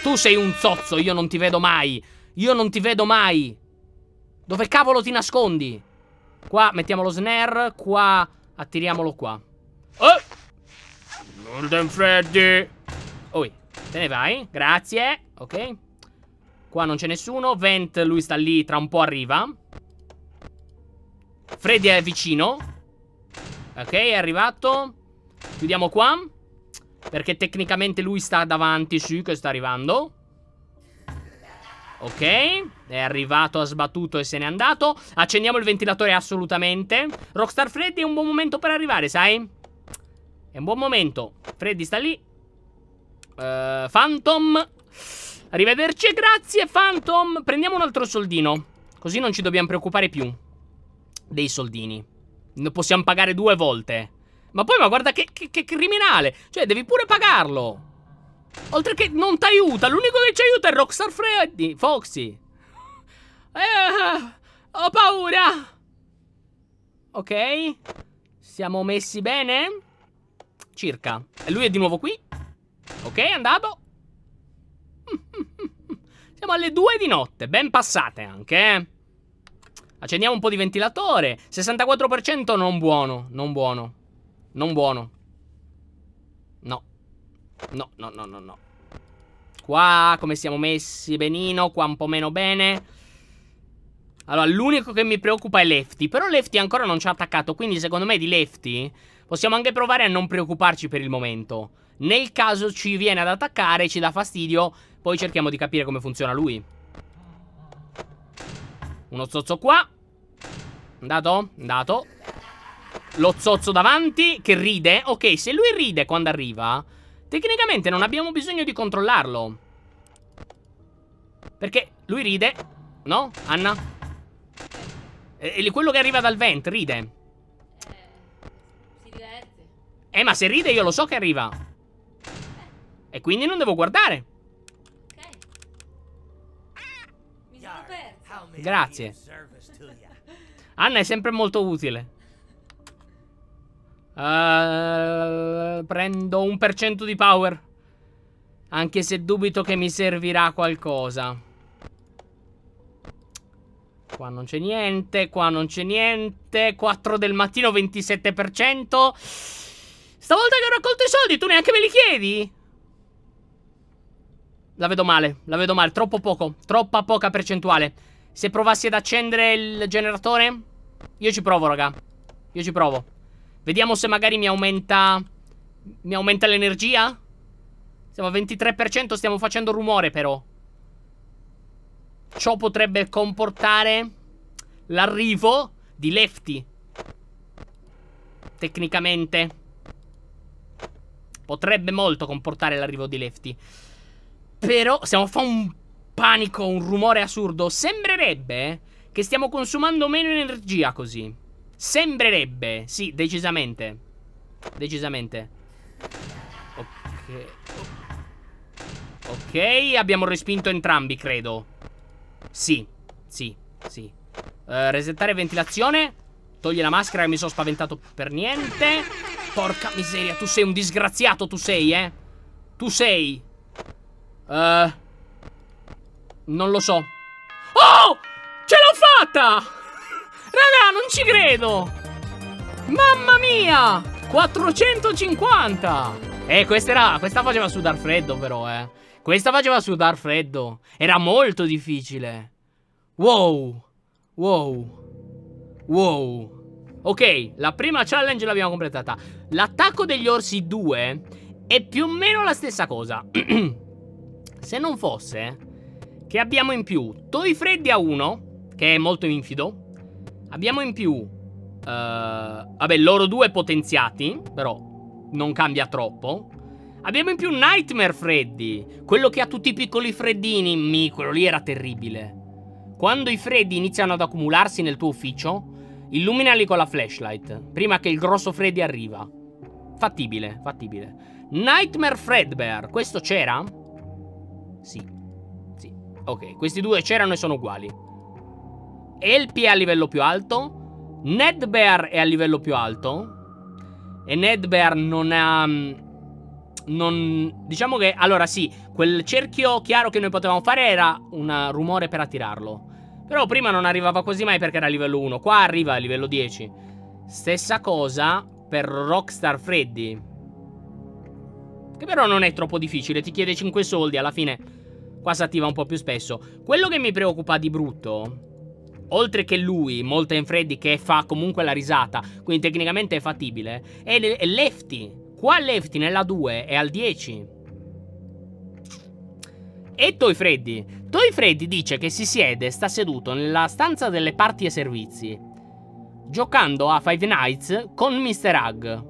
Speaker 1: Tu sei un zozzo, io non ti vedo mai. Io non ti vedo mai. Dove cavolo ti nascondi? Qua mettiamo lo snare, qua attiriamolo qua. Oh! Golden Freddy! Oh te ne vai, grazie, ok. Qua non c'è nessuno, Vent lui sta lì, tra un po' arriva. Freddy è vicino. Ok, è arrivato. Chiudiamo qua. Perché tecnicamente lui sta davanti, sì, che sta arrivando. Ok, è arrivato, ha sbattuto e se n'è andato Accendiamo il ventilatore assolutamente Rockstar Freddy è un buon momento per arrivare, sai? È un buon momento Freddy sta lì uh, Phantom Arrivederci, grazie Phantom Prendiamo un altro soldino Così non ci dobbiamo preoccupare più Dei soldini Ne possiamo pagare due volte Ma poi, ma guarda che, che, che criminale Cioè, devi pure pagarlo Oltre che non ti aiuta, l'unico che ci aiuta è Rockstar Freddy, Foxy. Eh, ho paura. Ok. Siamo messi bene? Circa. E lui è di nuovo qui. Ok, è andato. Siamo alle due di notte, ben passate anche. Eh. Accendiamo un po' di ventilatore. 64% non buono, non buono. Non buono. No. No, no, no, no, no. Qua come siamo messi benino, qua un po' meno bene. Allora, l'unico che mi preoccupa è Lefty. Però Lefty ancora non ci ha attaccato, quindi secondo me di Lefty possiamo anche provare a non preoccuparci per il momento. Nel caso ci viene ad attaccare, ci dà fastidio, poi cerchiamo di capire come funziona lui. Uno zozzo qua. Andato? Andato. Lo zozzo davanti che ride. Ok, se lui ride quando arriva... Tecnicamente non abbiamo bisogno di controllarlo. Perché lui ride, no, Anna? E, quello che arriva dal vent ride. Eh, si diverte. Eh, ma se ride io lo so che arriva. Eh. E quindi non devo guardare. Ok. Mi sono perso. Grazie. Anna è sempre molto utile. Uh, prendo un per cento di power. Anche se dubito che mi servirà qualcosa. Qua non c'è niente, qua non c'è niente. 4 del mattino, 27%. Stavolta che ho raccolto i soldi, tu neanche me li chiedi? La vedo male, la vedo male. Troppo poco, troppa poca percentuale. Se provassi ad accendere il generatore, io ci provo, raga. Io ci provo. Vediamo se magari mi aumenta... Mi aumenta l'energia? Siamo a 23%, stiamo facendo rumore però. Ciò potrebbe comportare l'arrivo di Lefty. Tecnicamente. Potrebbe molto comportare l'arrivo di Lefty. Però stiamo fa un panico, un rumore assurdo. Sembrerebbe che stiamo consumando meno energia così. Sembrerebbe, sì, decisamente. Decisamente. Ok. Ok, abbiamo respinto entrambi, credo. Sì, sì, sì. Uh, resettare ventilazione. Togli la maschera che mi sono spaventato per niente. Porca miseria, tu sei un disgraziato, tu sei, eh. Tu sei. Uh, non lo so. Oh! Ce l'ho fatta! Raga, non ci credo! Mamma mia! 450! Eh, questa era... Questa faceva sudar freddo, però, eh. Questa faceva sudar freddo. Era molto difficile. Wow! Wow! Wow! Ok, la prima challenge l'abbiamo completata. L'attacco degli orsi 2 è più o meno la stessa cosa. Se non fosse che abbiamo in più Toi Freddi a 1, che è molto infido, Abbiamo in più... Uh, vabbè, loro due potenziati, però non cambia troppo. Abbiamo in più Nightmare Freddy, quello che ha tutti i piccoli freddini. Mi, quello lì era terribile. Quando i freddi iniziano ad accumularsi nel tuo ufficio, illuminali con la flashlight, prima che il grosso Freddy arriva. Fattibile, fattibile. Nightmare Fredbear, questo c'era? Sì. Sì. Ok, questi due c'erano e sono uguali. Elpi è a livello più alto, Ned Bear è a livello più alto e Ned Bear non ha... Mm, non, diciamo che... Allora sì, quel cerchio chiaro che noi potevamo fare era un rumore per attirarlo. Però prima non arrivava quasi mai perché era a livello 1. Qua arriva a livello 10. Stessa cosa per Rockstar Freddy. Che però non è troppo difficile, ti chiede 5 soldi alla fine. Qua si attiva un po' più spesso. Quello che mi preoccupa di brutto oltre che lui, molto in Freddy, che fa comunque la risata, quindi tecnicamente è fattibile, è, è Lefty. Qua Lefty nella 2 è al 10. E Toy Freddy. Toy Freddy dice che si siede e sta seduto nella stanza delle parti e servizi, giocando a Five Nights con Mr. Hug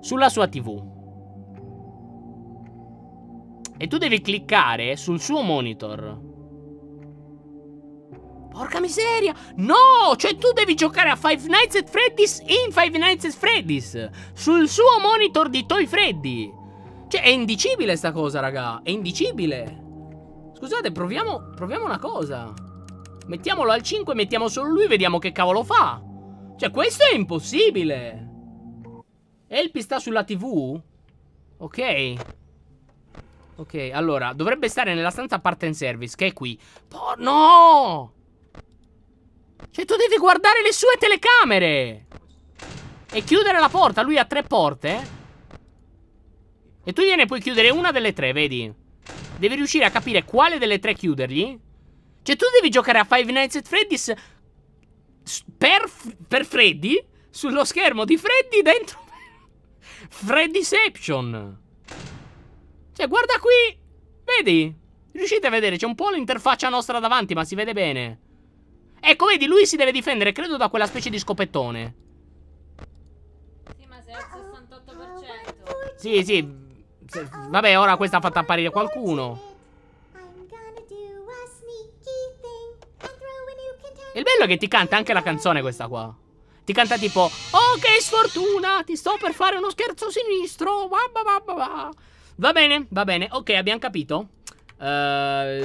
Speaker 1: sulla sua TV. E tu devi cliccare sul suo monitor. Porca miseria! No! Cioè tu devi giocare a Five Nights at Freddy's in Five Nights at Freddy's! Sul suo monitor di Toy Freddy! Cioè è indicibile sta cosa, raga! È indicibile! Scusate, proviamo, proviamo una cosa. Mettiamolo al 5, mettiamo solo lui, vediamo che cavolo fa. Cioè, questo è impossibile. Elpi sta sulla TV? Ok. Ok, allora, dovrebbe stare nella stanza part and service, che è qui. Por no! Cioè tu devi guardare le sue telecamere E chiudere la porta Lui ha tre porte E tu gliene puoi chiudere una delle tre Vedi Devi riuscire a capire quale delle tre chiudergli Cioè tu devi giocare a Five Nights at Freddy's Per, per Freddy Sullo schermo di Freddy dentro Freddyception Cioè guarda qui Vedi Riuscite a vedere C'è un po' l'interfaccia nostra davanti Ma si vede bene Ecco, vedi, lui si deve difendere, credo, da quella specie di scopettone. Sì, ma sei al 68%. Sì, sì. Vabbè, ora questa ha fatto apparire qualcuno. Il bello è che ti canta anche la canzone questa qua. Ti canta tipo Oh che sfortuna, ti sto per fare uno scherzo sinistro. Va bene, va bene. Ok, abbiamo capito. Uh,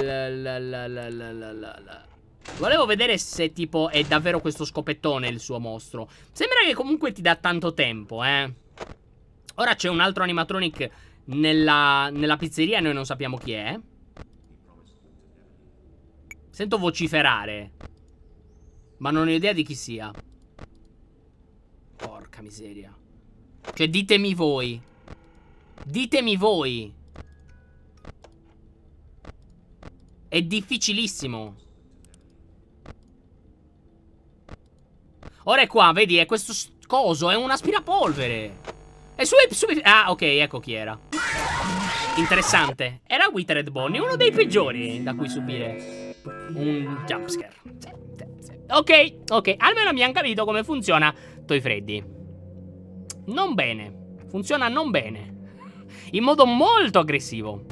Speaker 1: la, la, la, Volevo vedere se tipo è davvero questo scopettone il suo mostro Sembra che comunque ti dà tanto tempo eh Ora c'è un altro animatronic nella, nella pizzeria e noi non sappiamo chi è Sento vociferare Ma non ho idea di chi sia Porca miseria Cioè ditemi voi Ditemi voi È difficilissimo Ora è qua, vedi, è questo coso, è un aspirapolvere. E su, su... Ah, ok, ecco chi era. Interessante. Era Withered Bonnie, uno dei peggiori da cui subire un jumpscare. Ok, ok, almeno abbiamo capito come funziona Toy Freddy. Non bene. Funziona non bene. In modo molto aggressivo.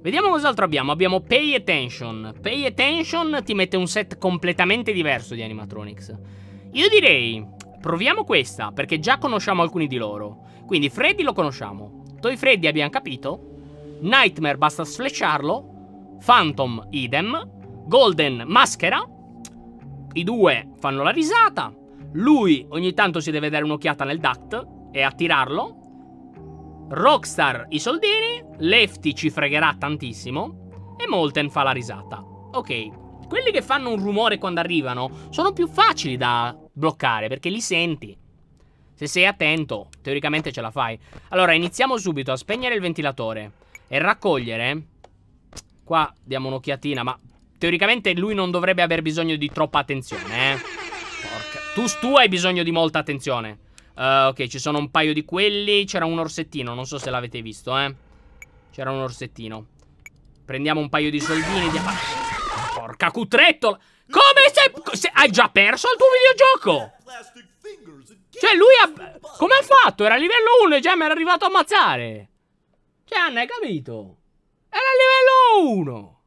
Speaker 1: Vediamo cos'altro abbiamo. Abbiamo Pay Attention. Pay Attention ti mette un set completamente diverso di animatronics. Io direi, proviamo questa, perché già conosciamo alcuni di loro. Quindi Freddy lo conosciamo. Toy Freddy abbiamo capito. Nightmare basta sflecciarlo. Phantom idem. Golden maschera. I due fanno la risata. Lui ogni tanto si deve dare un'occhiata nel duct e attirarlo. Rockstar i soldini. Lefty ci fregherà tantissimo. E Molten fa la risata. Ok, quelli che fanno un rumore quando arrivano sono più facili da bloccare perché li senti. Se sei attento, teoricamente ce la fai. Allora, iniziamo subito a spegnere il ventilatore e raccogliere. Qua diamo un'occhiatina, ma teoricamente lui non dovrebbe aver bisogno di troppa attenzione, eh. Porca. Tu, tu hai bisogno di molta attenzione. Uh, ok, ci sono un paio di quelli. C'era un orsettino, non so se l'avete visto, eh. C'era un orsettino. Prendiamo un paio di soldini. Di... Porca Come se, se, Hai già perso il tuo videogioco! Cioè, lui ha... Come ha fatto? Era a livello 1 e già mi era arrivato a ammazzare! Cioè, Anna, hai capito? Era a livello 1!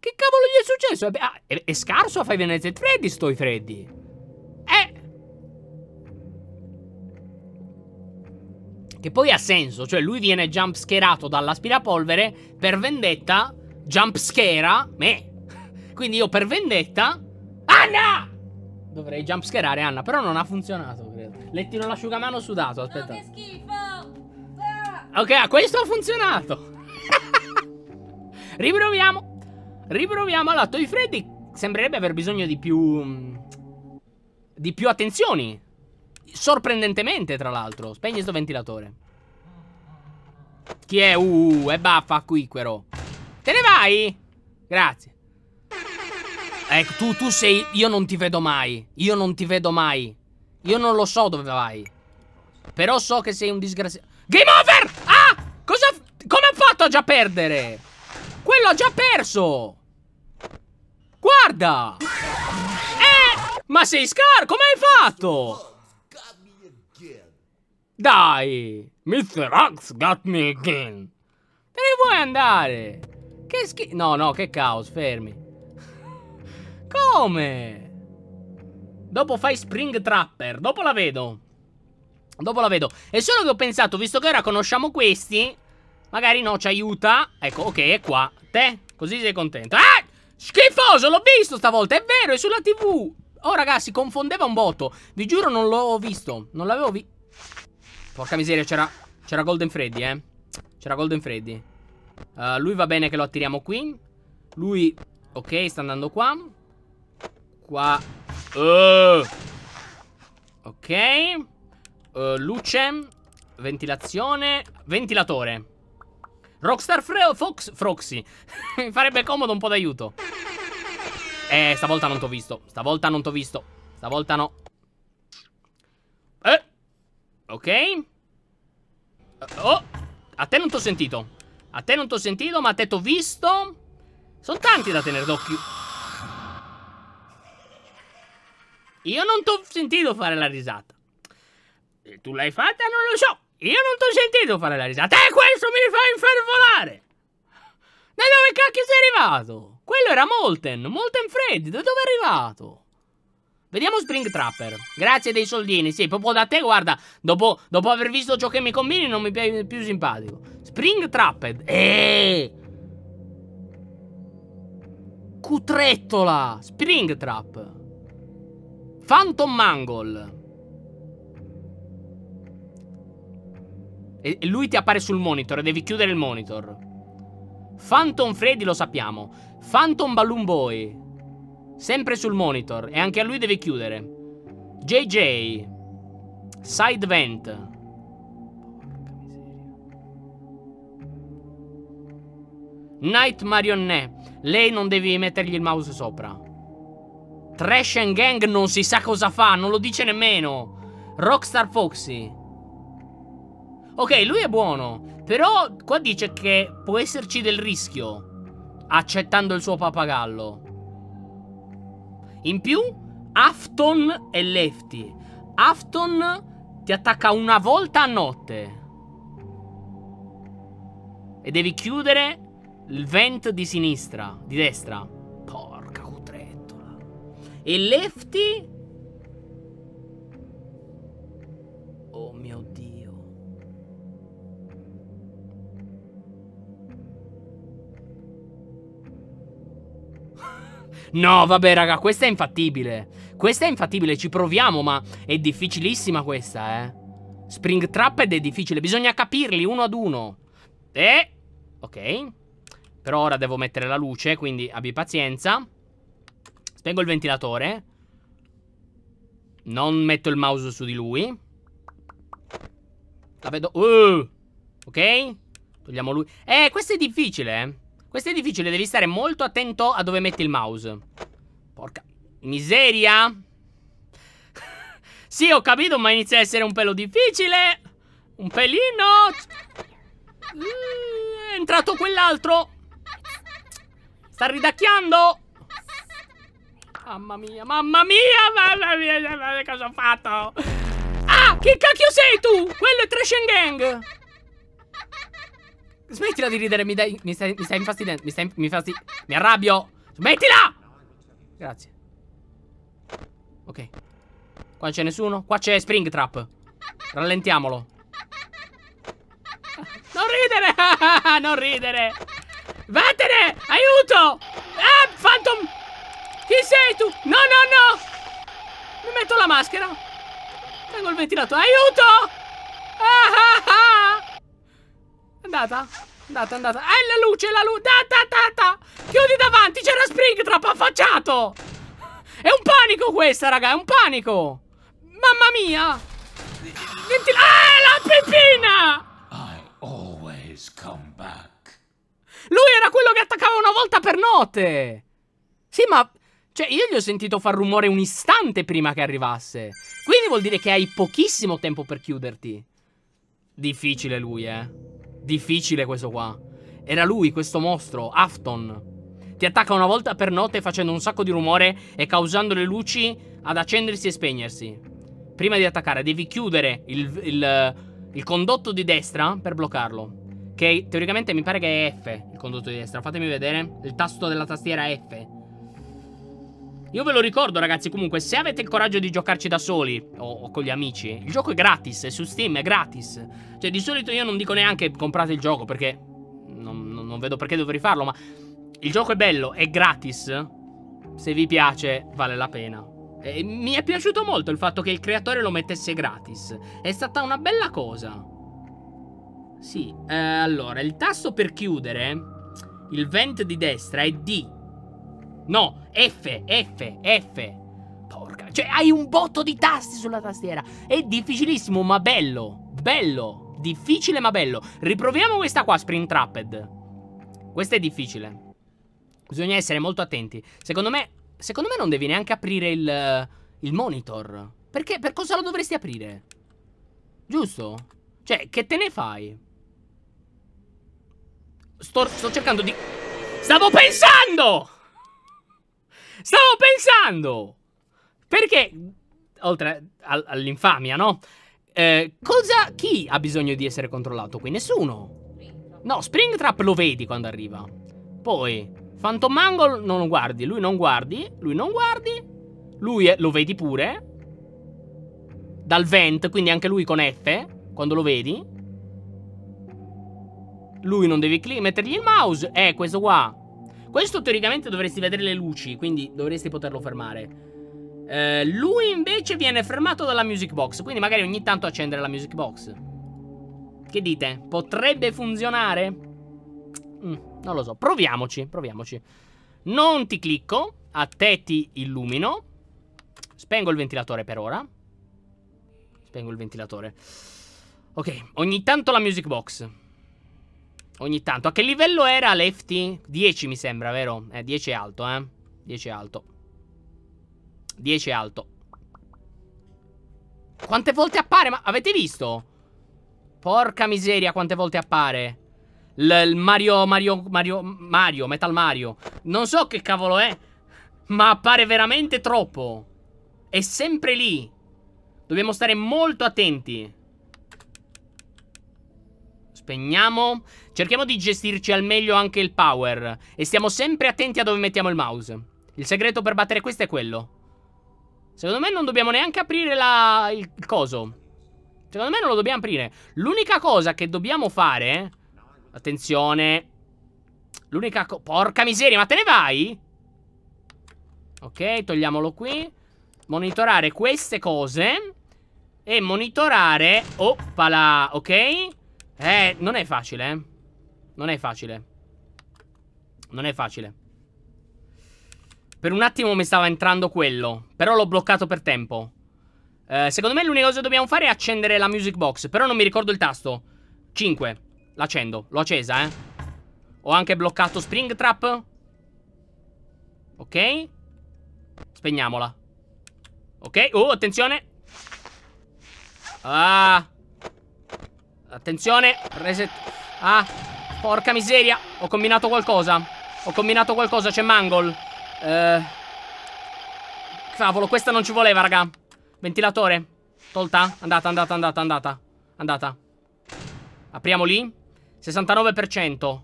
Speaker 1: Che cavolo gli è successo? Ah, è, è, scarso a fare Nights Freddy sto Freddy! Eh... Che poi ha senso, cioè lui viene jumpscherato dall'aspirapolvere per vendetta, jumpschera me... Quindi io per vendetta... Anna! Dovrei jumpscherare Anna, però non ha funzionato, credo. Le tiro l'asciugamano sudato, aspetta. No, che schifo! Ah! Ok, a questo ha funzionato. Riproviamo. Riproviamo. Allora, Toy Freddy sembrerebbe aver bisogno di più... Mm, di più attenzioni. Sorprendentemente, tra l'altro. Spegni sto ventilatore. Chi è? Uh, è uh, uh, baffa qui, quero. Te ne vai? Grazie. Ecco, tu, tu sei... Io non ti vedo mai. Io non ti vedo mai. Io non lo so dove vai. Però so che sei un disgraziato. Game over! Ah! Cosa... Come ha fatto a già perdere? Quello ha già perso! Guarda! Eh! Ma sei Scar, come hai fatto? Dai! Mr. Axe got me again! Te ne vuoi andare? Che schifo... No, no, che caos, fermi. Come? Dopo fai Spring Trapper, dopo la vedo. Dopo la vedo. È solo che ho pensato, visto che ora conosciamo questi, magari no, ci aiuta. Ecco, ok, è qua. Te, così sei contento. Ah! Schifoso, l'ho visto stavolta, è vero, è sulla tv. Oh, ragazzi, confondeva un botto. Vi giuro, non l'ho visto. Non l'avevo visto. Porca miseria, c'era... C'era Golden Freddy, eh. C'era Golden Freddy. Uh, lui va bene che lo attiriamo qui. Lui... Ok, sta andando qua. Qua. Uh. Ok. Uh, luce. Ventilazione. Ventilatore. Rockstar Fro Fox Froxy. Mi farebbe comodo un po' d'aiuto. Eh, stavolta non t'ho visto. Stavolta non t'ho visto. Stavolta no. Eh. Ok. Uh, oh. A te non t'ho sentito. A te non t'ho sentito, ma a te t'ho visto. Sono tanti da tenere d'occhio. Io non t'ho sentito fare la risata. Se tu l'hai fatta, non lo so. Io non t'ho sentito fare la risata. E eh, questo mi fa infervolare. Da dove cacchio sei arrivato? Quello era Molten. Molten Freddy. Da dove è arrivato? Vediamo Spring Trapper. Grazie dei soldini. Sì, proprio da te, guarda. Dopo, dopo aver visto ciò che mi combini, non mi piace più simpatico. Spring Trapper. Eeeh. Cutrettola. Spring Trap. Phantom Mangle. E lui ti appare sul monitor e devi chiudere il monitor. Phantom Freddy lo sappiamo. Phantom Balloon Boy. Sempre sul monitor. E anche a lui devi chiudere. JJ. Side Vent. Night Marionette. Lei non devi mettergli il mouse sopra. Trash and Gang non si sa cosa fa, non lo dice nemmeno. Rockstar Foxy. Ok, lui è buono. Però qua dice che può esserci del rischio. Accettando il suo papagallo. In più, Afton e Lefty. Afton ti attacca una volta a notte. E devi chiudere il vent di sinistra, di destra. E Lefty? Oh mio Dio. No, vabbè, raga, questa è infattibile. Questa è infattibile, ci proviamo, ma è difficilissima questa, eh. Spring ed è difficile, bisogna capirli uno ad uno. E... Eh, ok. Per ora devo mettere la luce, quindi abbi pazienza. Tengo il ventilatore. Non metto il mouse su di lui. La vedo... Uh, ok? Togliamo lui. Eh, questo è difficile, eh. Questo è difficile, devi stare molto attento a dove metti il mouse. Porca miseria. sì, ho capito, ma inizia a essere un pelo difficile. Un pelino. Uh, è entrato quell'altro. Sta ridacchiando. Mamma mia, mamma mia, mamma mia, cosa ho fatto? Ah, che cacchio sei tu? Quello è Trash Gang. Smettila di ridere, mi, dai, mi stai, mi stai infastidendo, mi stai, mi fasti, mi arrabbio. Smettila! Grazie. Ok. Qua non c'è nessuno? Qua c'è Springtrap. Rallentiamolo. Ah, non ridere! non ridere! Vattene! Aiuto! Chi sei tu? No, no, no! Mi metto la maschera. Tengo il ventilatore. Aiuto! Ah, ah, ah! Andata. Andata, andata. È la luce, la luce. Da, da, da, da. Chiudi davanti, c'era Springtrap affacciato! È un panico questa, raga, è un panico! Mamma mia! Ventil ah, la pipina! Lui era quello che attaccava una volta per notte! Sì, ma cioè, io gli ho sentito far rumore un istante prima che arrivasse. Quindi vuol dire che hai pochissimo tempo per chiuderti. Difficile lui, eh. Difficile questo qua. Era lui, questo mostro, Afton. Ti attacca una volta per notte facendo un sacco di rumore e causando le luci ad accendersi e spegnersi. Prima di attaccare devi chiudere il, il, il condotto di destra per bloccarlo. Che teoricamente mi pare che è F il condotto di destra. Fatemi vedere. Il tasto della tastiera è F. Io ve lo ricordo ragazzi comunque se avete il coraggio di giocarci da soli o, o, con gli amici Il gioco è gratis, è su Steam, è gratis Cioè di solito io non dico neanche comprate il gioco perché non, non, non vedo perché dovrei farlo ma Il gioco è bello, è gratis Se vi piace vale la pena e mi è piaciuto molto il fatto che il creatore lo mettesse gratis. È stata una bella cosa. Sì, eh, allora, il tasto per chiudere, il vent di destra, è D. No, F, F, F. Porca. Cioè, hai un botto di tasti sulla tastiera. È difficilissimo, ma bello. Bello. Difficile, ma bello. Riproviamo questa qua, Spring Trapped. Questa è difficile. Bisogna essere molto attenti. Secondo me, secondo me non devi neanche aprire il, il monitor. Perché? Per cosa lo dovresti aprire? Giusto? Cioè, che te ne fai? Sto, sto cercando di... Stavo pensando! Stavo pensando! Perché, oltre all'infamia, no? Eh, cosa, chi ha bisogno di essere controllato qui? Nessuno. No, Springtrap lo vedi quando arriva. Poi, Phantom Mangle non lo guardi, lui non guardi, lui non guardi. Lui è, lo vedi pure. Dal vent, quindi anche lui con F, quando lo vedi. Lui non devi mettergli il mouse. Eh, questo qua questo teoricamente dovresti vedere le luci, quindi dovresti poterlo fermare. Eh, lui invece viene fermato dalla music box, quindi magari ogni tanto accendere la music box. Che dite? Potrebbe funzionare? Mm, non lo so, proviamoci, proviamoci. Non ti clicco, a te ti illumino. Spengo il ventilatore per ora. Spengo il ventilatore. Ok, ogni tanto la music box. Ogni tanto. A che livello era Lefty? 10 mi sembra, vero? Eh, 10 è alto, eh. 10 è alto. 10 è alto. Quante volte appare? Ma avete visto? Porca miseria, quante volte appare. L Mario, Mario, Mario, Mario, Metal Mario. Non so che cavolo è, ma appare veramente troppo. È sempre lì. Dobbiamo stare molto attenti. Spegniamo. Cerchiamo di gestirci al meglio anche il power. E stiamo sempre attenti a dove mettiamo il mouse. Il segreto per battere questo è quello. Secondo me non dobbiamo neanche aprire la... il coso. Secondo me non lo dobbiamo aprire. L'unica cosa che dobbiamo fare... Attenzione. L'unica cosa... Porca miseria, ma te ne vai? Ok, togliamolo qui. Monitorare queste cose. E monitorare... Oppala, oh, Ok. Eh, non è facile, eh. Non è facile. Non è facile. Per un attimo mi stava entrando quello. Però l'ho bloccato per tempo. Eh, secondo me l'unica cosa che dobbiamo fare è accendere la music box. Però non mi ricordo il tasto. 5. L'accendo. L'ho accesa, eh. Ho anche bloccato spring trap. Ok. Spegniamola. Ok. Oh, attenzione. Ah. Attenzione, reset. Ah, porca miseria. Ho combinato qualcosa. Ho combinato qualcosa, c'è Mangol. Eh... Cavolo, questa non ci voleva, raga. Ventilatore. Tolta? Andata, andata, andata, andata. Andata. Apriamo lì. 69%.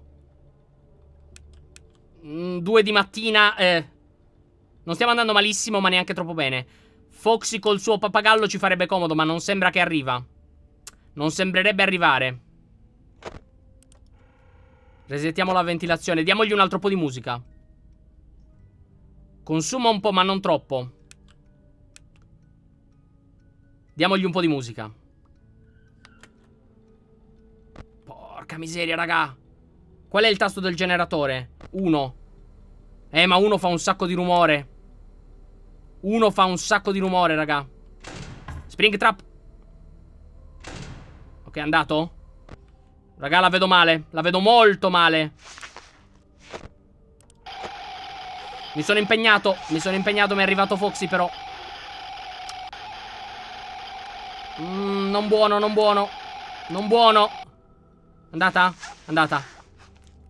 Speaker 1: Mm, due di mattina. Eh. Non stiamo andando malissimo, ma neanche troppo bene. Foxy col suo pappagallo ci farebbe comodo, ma non sembra che arriva. Non sembrerebbe arrivare. Resettiamo la ventilazione. Diamogli un altro po' di musica. Consuma un po', ma non troppo. Diamogli un po' di musica. Porca miseria, raga. Qual è il tasto del generatore? Uno Eh, ma uno fa un sacco di rumore. Uno fa un sacco di rumore, raga. Springtrap Ok, è andato? Raga, la vedo male. La vedo molto male. Mi sono impegnato. Mi sono impegnato, mi è arrivato Foxy però. Mm, non buono, non buono. Non buono. Andata? Andata.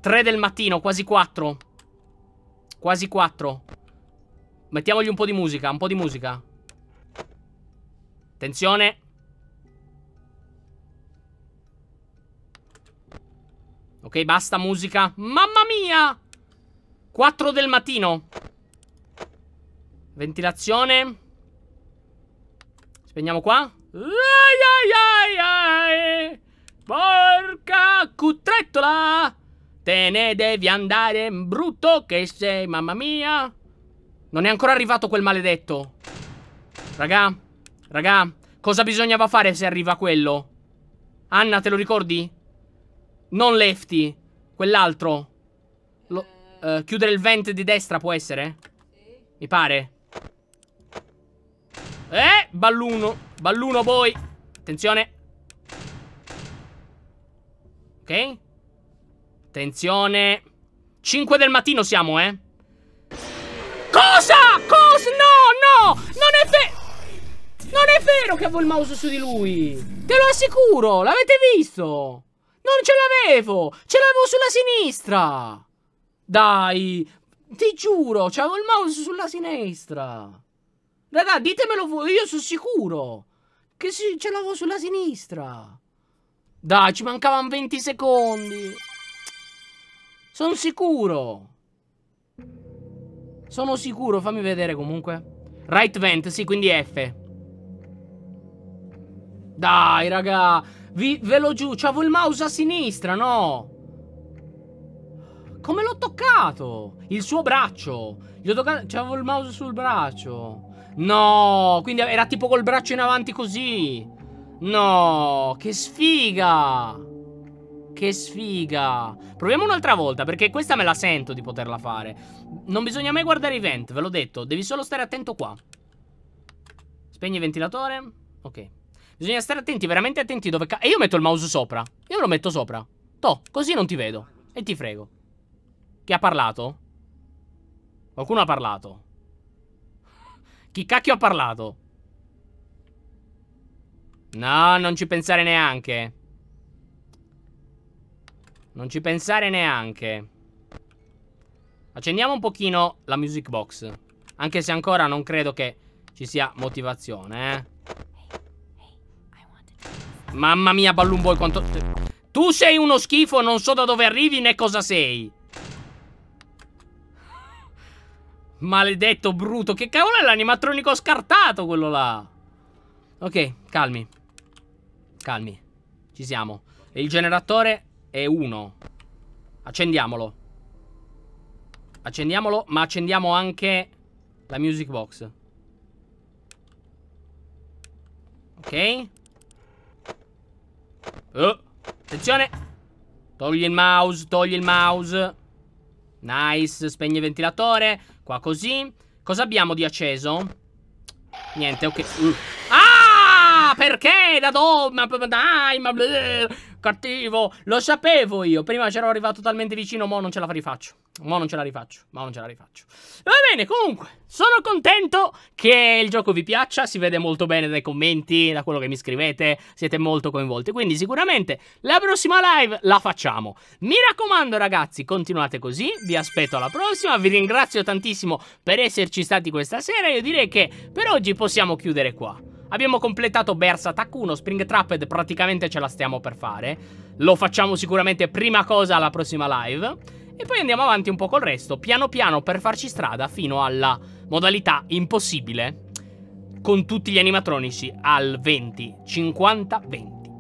Speaker 1: 3 del mattino, quasi 4. Quasi 4. Mettiamogli un po' di musica, un po' di musica. Attenzione. Ok, basta musica. Mamma mia! 4 del mattino. Ventilazione. Spegniamo qua. Ai ai ai ai. Porca cutrettola. Te ne devi andare, brutto che sei, mamma mia. Non è ancora arrivato quel maledetto. Raga, raga, cosa bisognava fare se arriva quello? Anna, te lo ricordi? Non lefty. Quell'altro. Lo, uh, chiudere il vent di destra può essere? Mi pare. Eh, balluno. Balluno boy Attenzione. Ok. Attenzione. 5 del mattino siamo, eh. Cosa? Cosa? No, no. Non è vero. Non è vero che avevo il mouse su di lui. Te lo assicuro. L'avete visto. Non ce l'avevo! Ce l'avevo sulla sinistra! Dai! Ti giuro, c'avevo il mouse sulla sinistra! Raga, ditemelo voi, io sono sicuro! Che sì, ce l'avevo sulla sinistra! Dai, ci mancavano 20 secondi! Sono sicuro! Sono sicuro, fammi vedere comunque. Right vent, sì, quindi F. Dai, raga. Vi, ve lo giù, c'avevo il mouse a sinistra, no? Come l'ho toccato? Il suo braccio. Gli ho toccato, c'avevo il mouse sul braccio. No, quindi era tipo col braccio in avanti così. No, che sfiga. Che sfiga. Proviamo un'altra volta, perché questa me la sento di poterla fare. Non bisogna mai guardare i vent, ve l'ho detto. Devi solo stare attento qua. Spegni il ventilatore. Ok. Bisogna stare attenti, veramente attenti dove... E io metto il mouse sopra. Io lo metto sopra. Toh, così non ti vedo. E ti frego. Chi ha parlato? Qualcuno ha parlato. Chi cacchio ha parlato? No, non ci pensare neanche. Non ci pensare neanche. Accendiamo un pochino la music box. Anche se ancora non credo che ci sia motivazione, eh. Mamma mia, Balloon Boy, quanto... Tu sei uno schifo, non so da dove arrivi né cosa sei. Maledetto, bruto. Che cavolo è l'animatronico scartato quello là? Ok, calmi. Calmi. Ci siamo. E Il generatore è uno. Accendiamolo. Accendiamolo, ma accendiamo anche la music box. Ok. Oh, attenzione! Togli il mouse, togli il mouse. Nice, spegni il ventilatore. Qua così. Cosa abbiamo di acceso? Niente, ok. Uh. Ah! Perché? Da dove? dai, ma... Cattivo! Lo sapevo io. Prima c'ero arrivato talmente vicino, mo non ce la rifaccio. Ma non ce la rifaccio, ma non ce la rifaccio. Va bene, comunque, sono contento che il gioco vi piaccia, si vede molto bene dai commenti, da quello che mi scrivete, siete molto coinvolti, quindi sicuramente la prossima live la facciamo. Mi raccomando ragazzi, continuate così, vi aspetto alla prossima, vi ringrazio tantissimo per esserci stati questa sera, io direi che per oggi possiamo chiudere qua. Abbiamo completato Bersa Attack 1, Spring Trapped praticamente ce la stiamo per fare, lo facciamo sicuramente prima cosa alla prossima live. E poi andiamo avanti un po' col resto, piano piano per farci strada fino alla modalità impossibile con tutti gli animatronici al 20, 50, 20.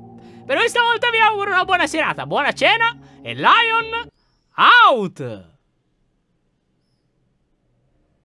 Speaker 1: Per questa volta vi auguro una buona serata, buona cena e Lion out!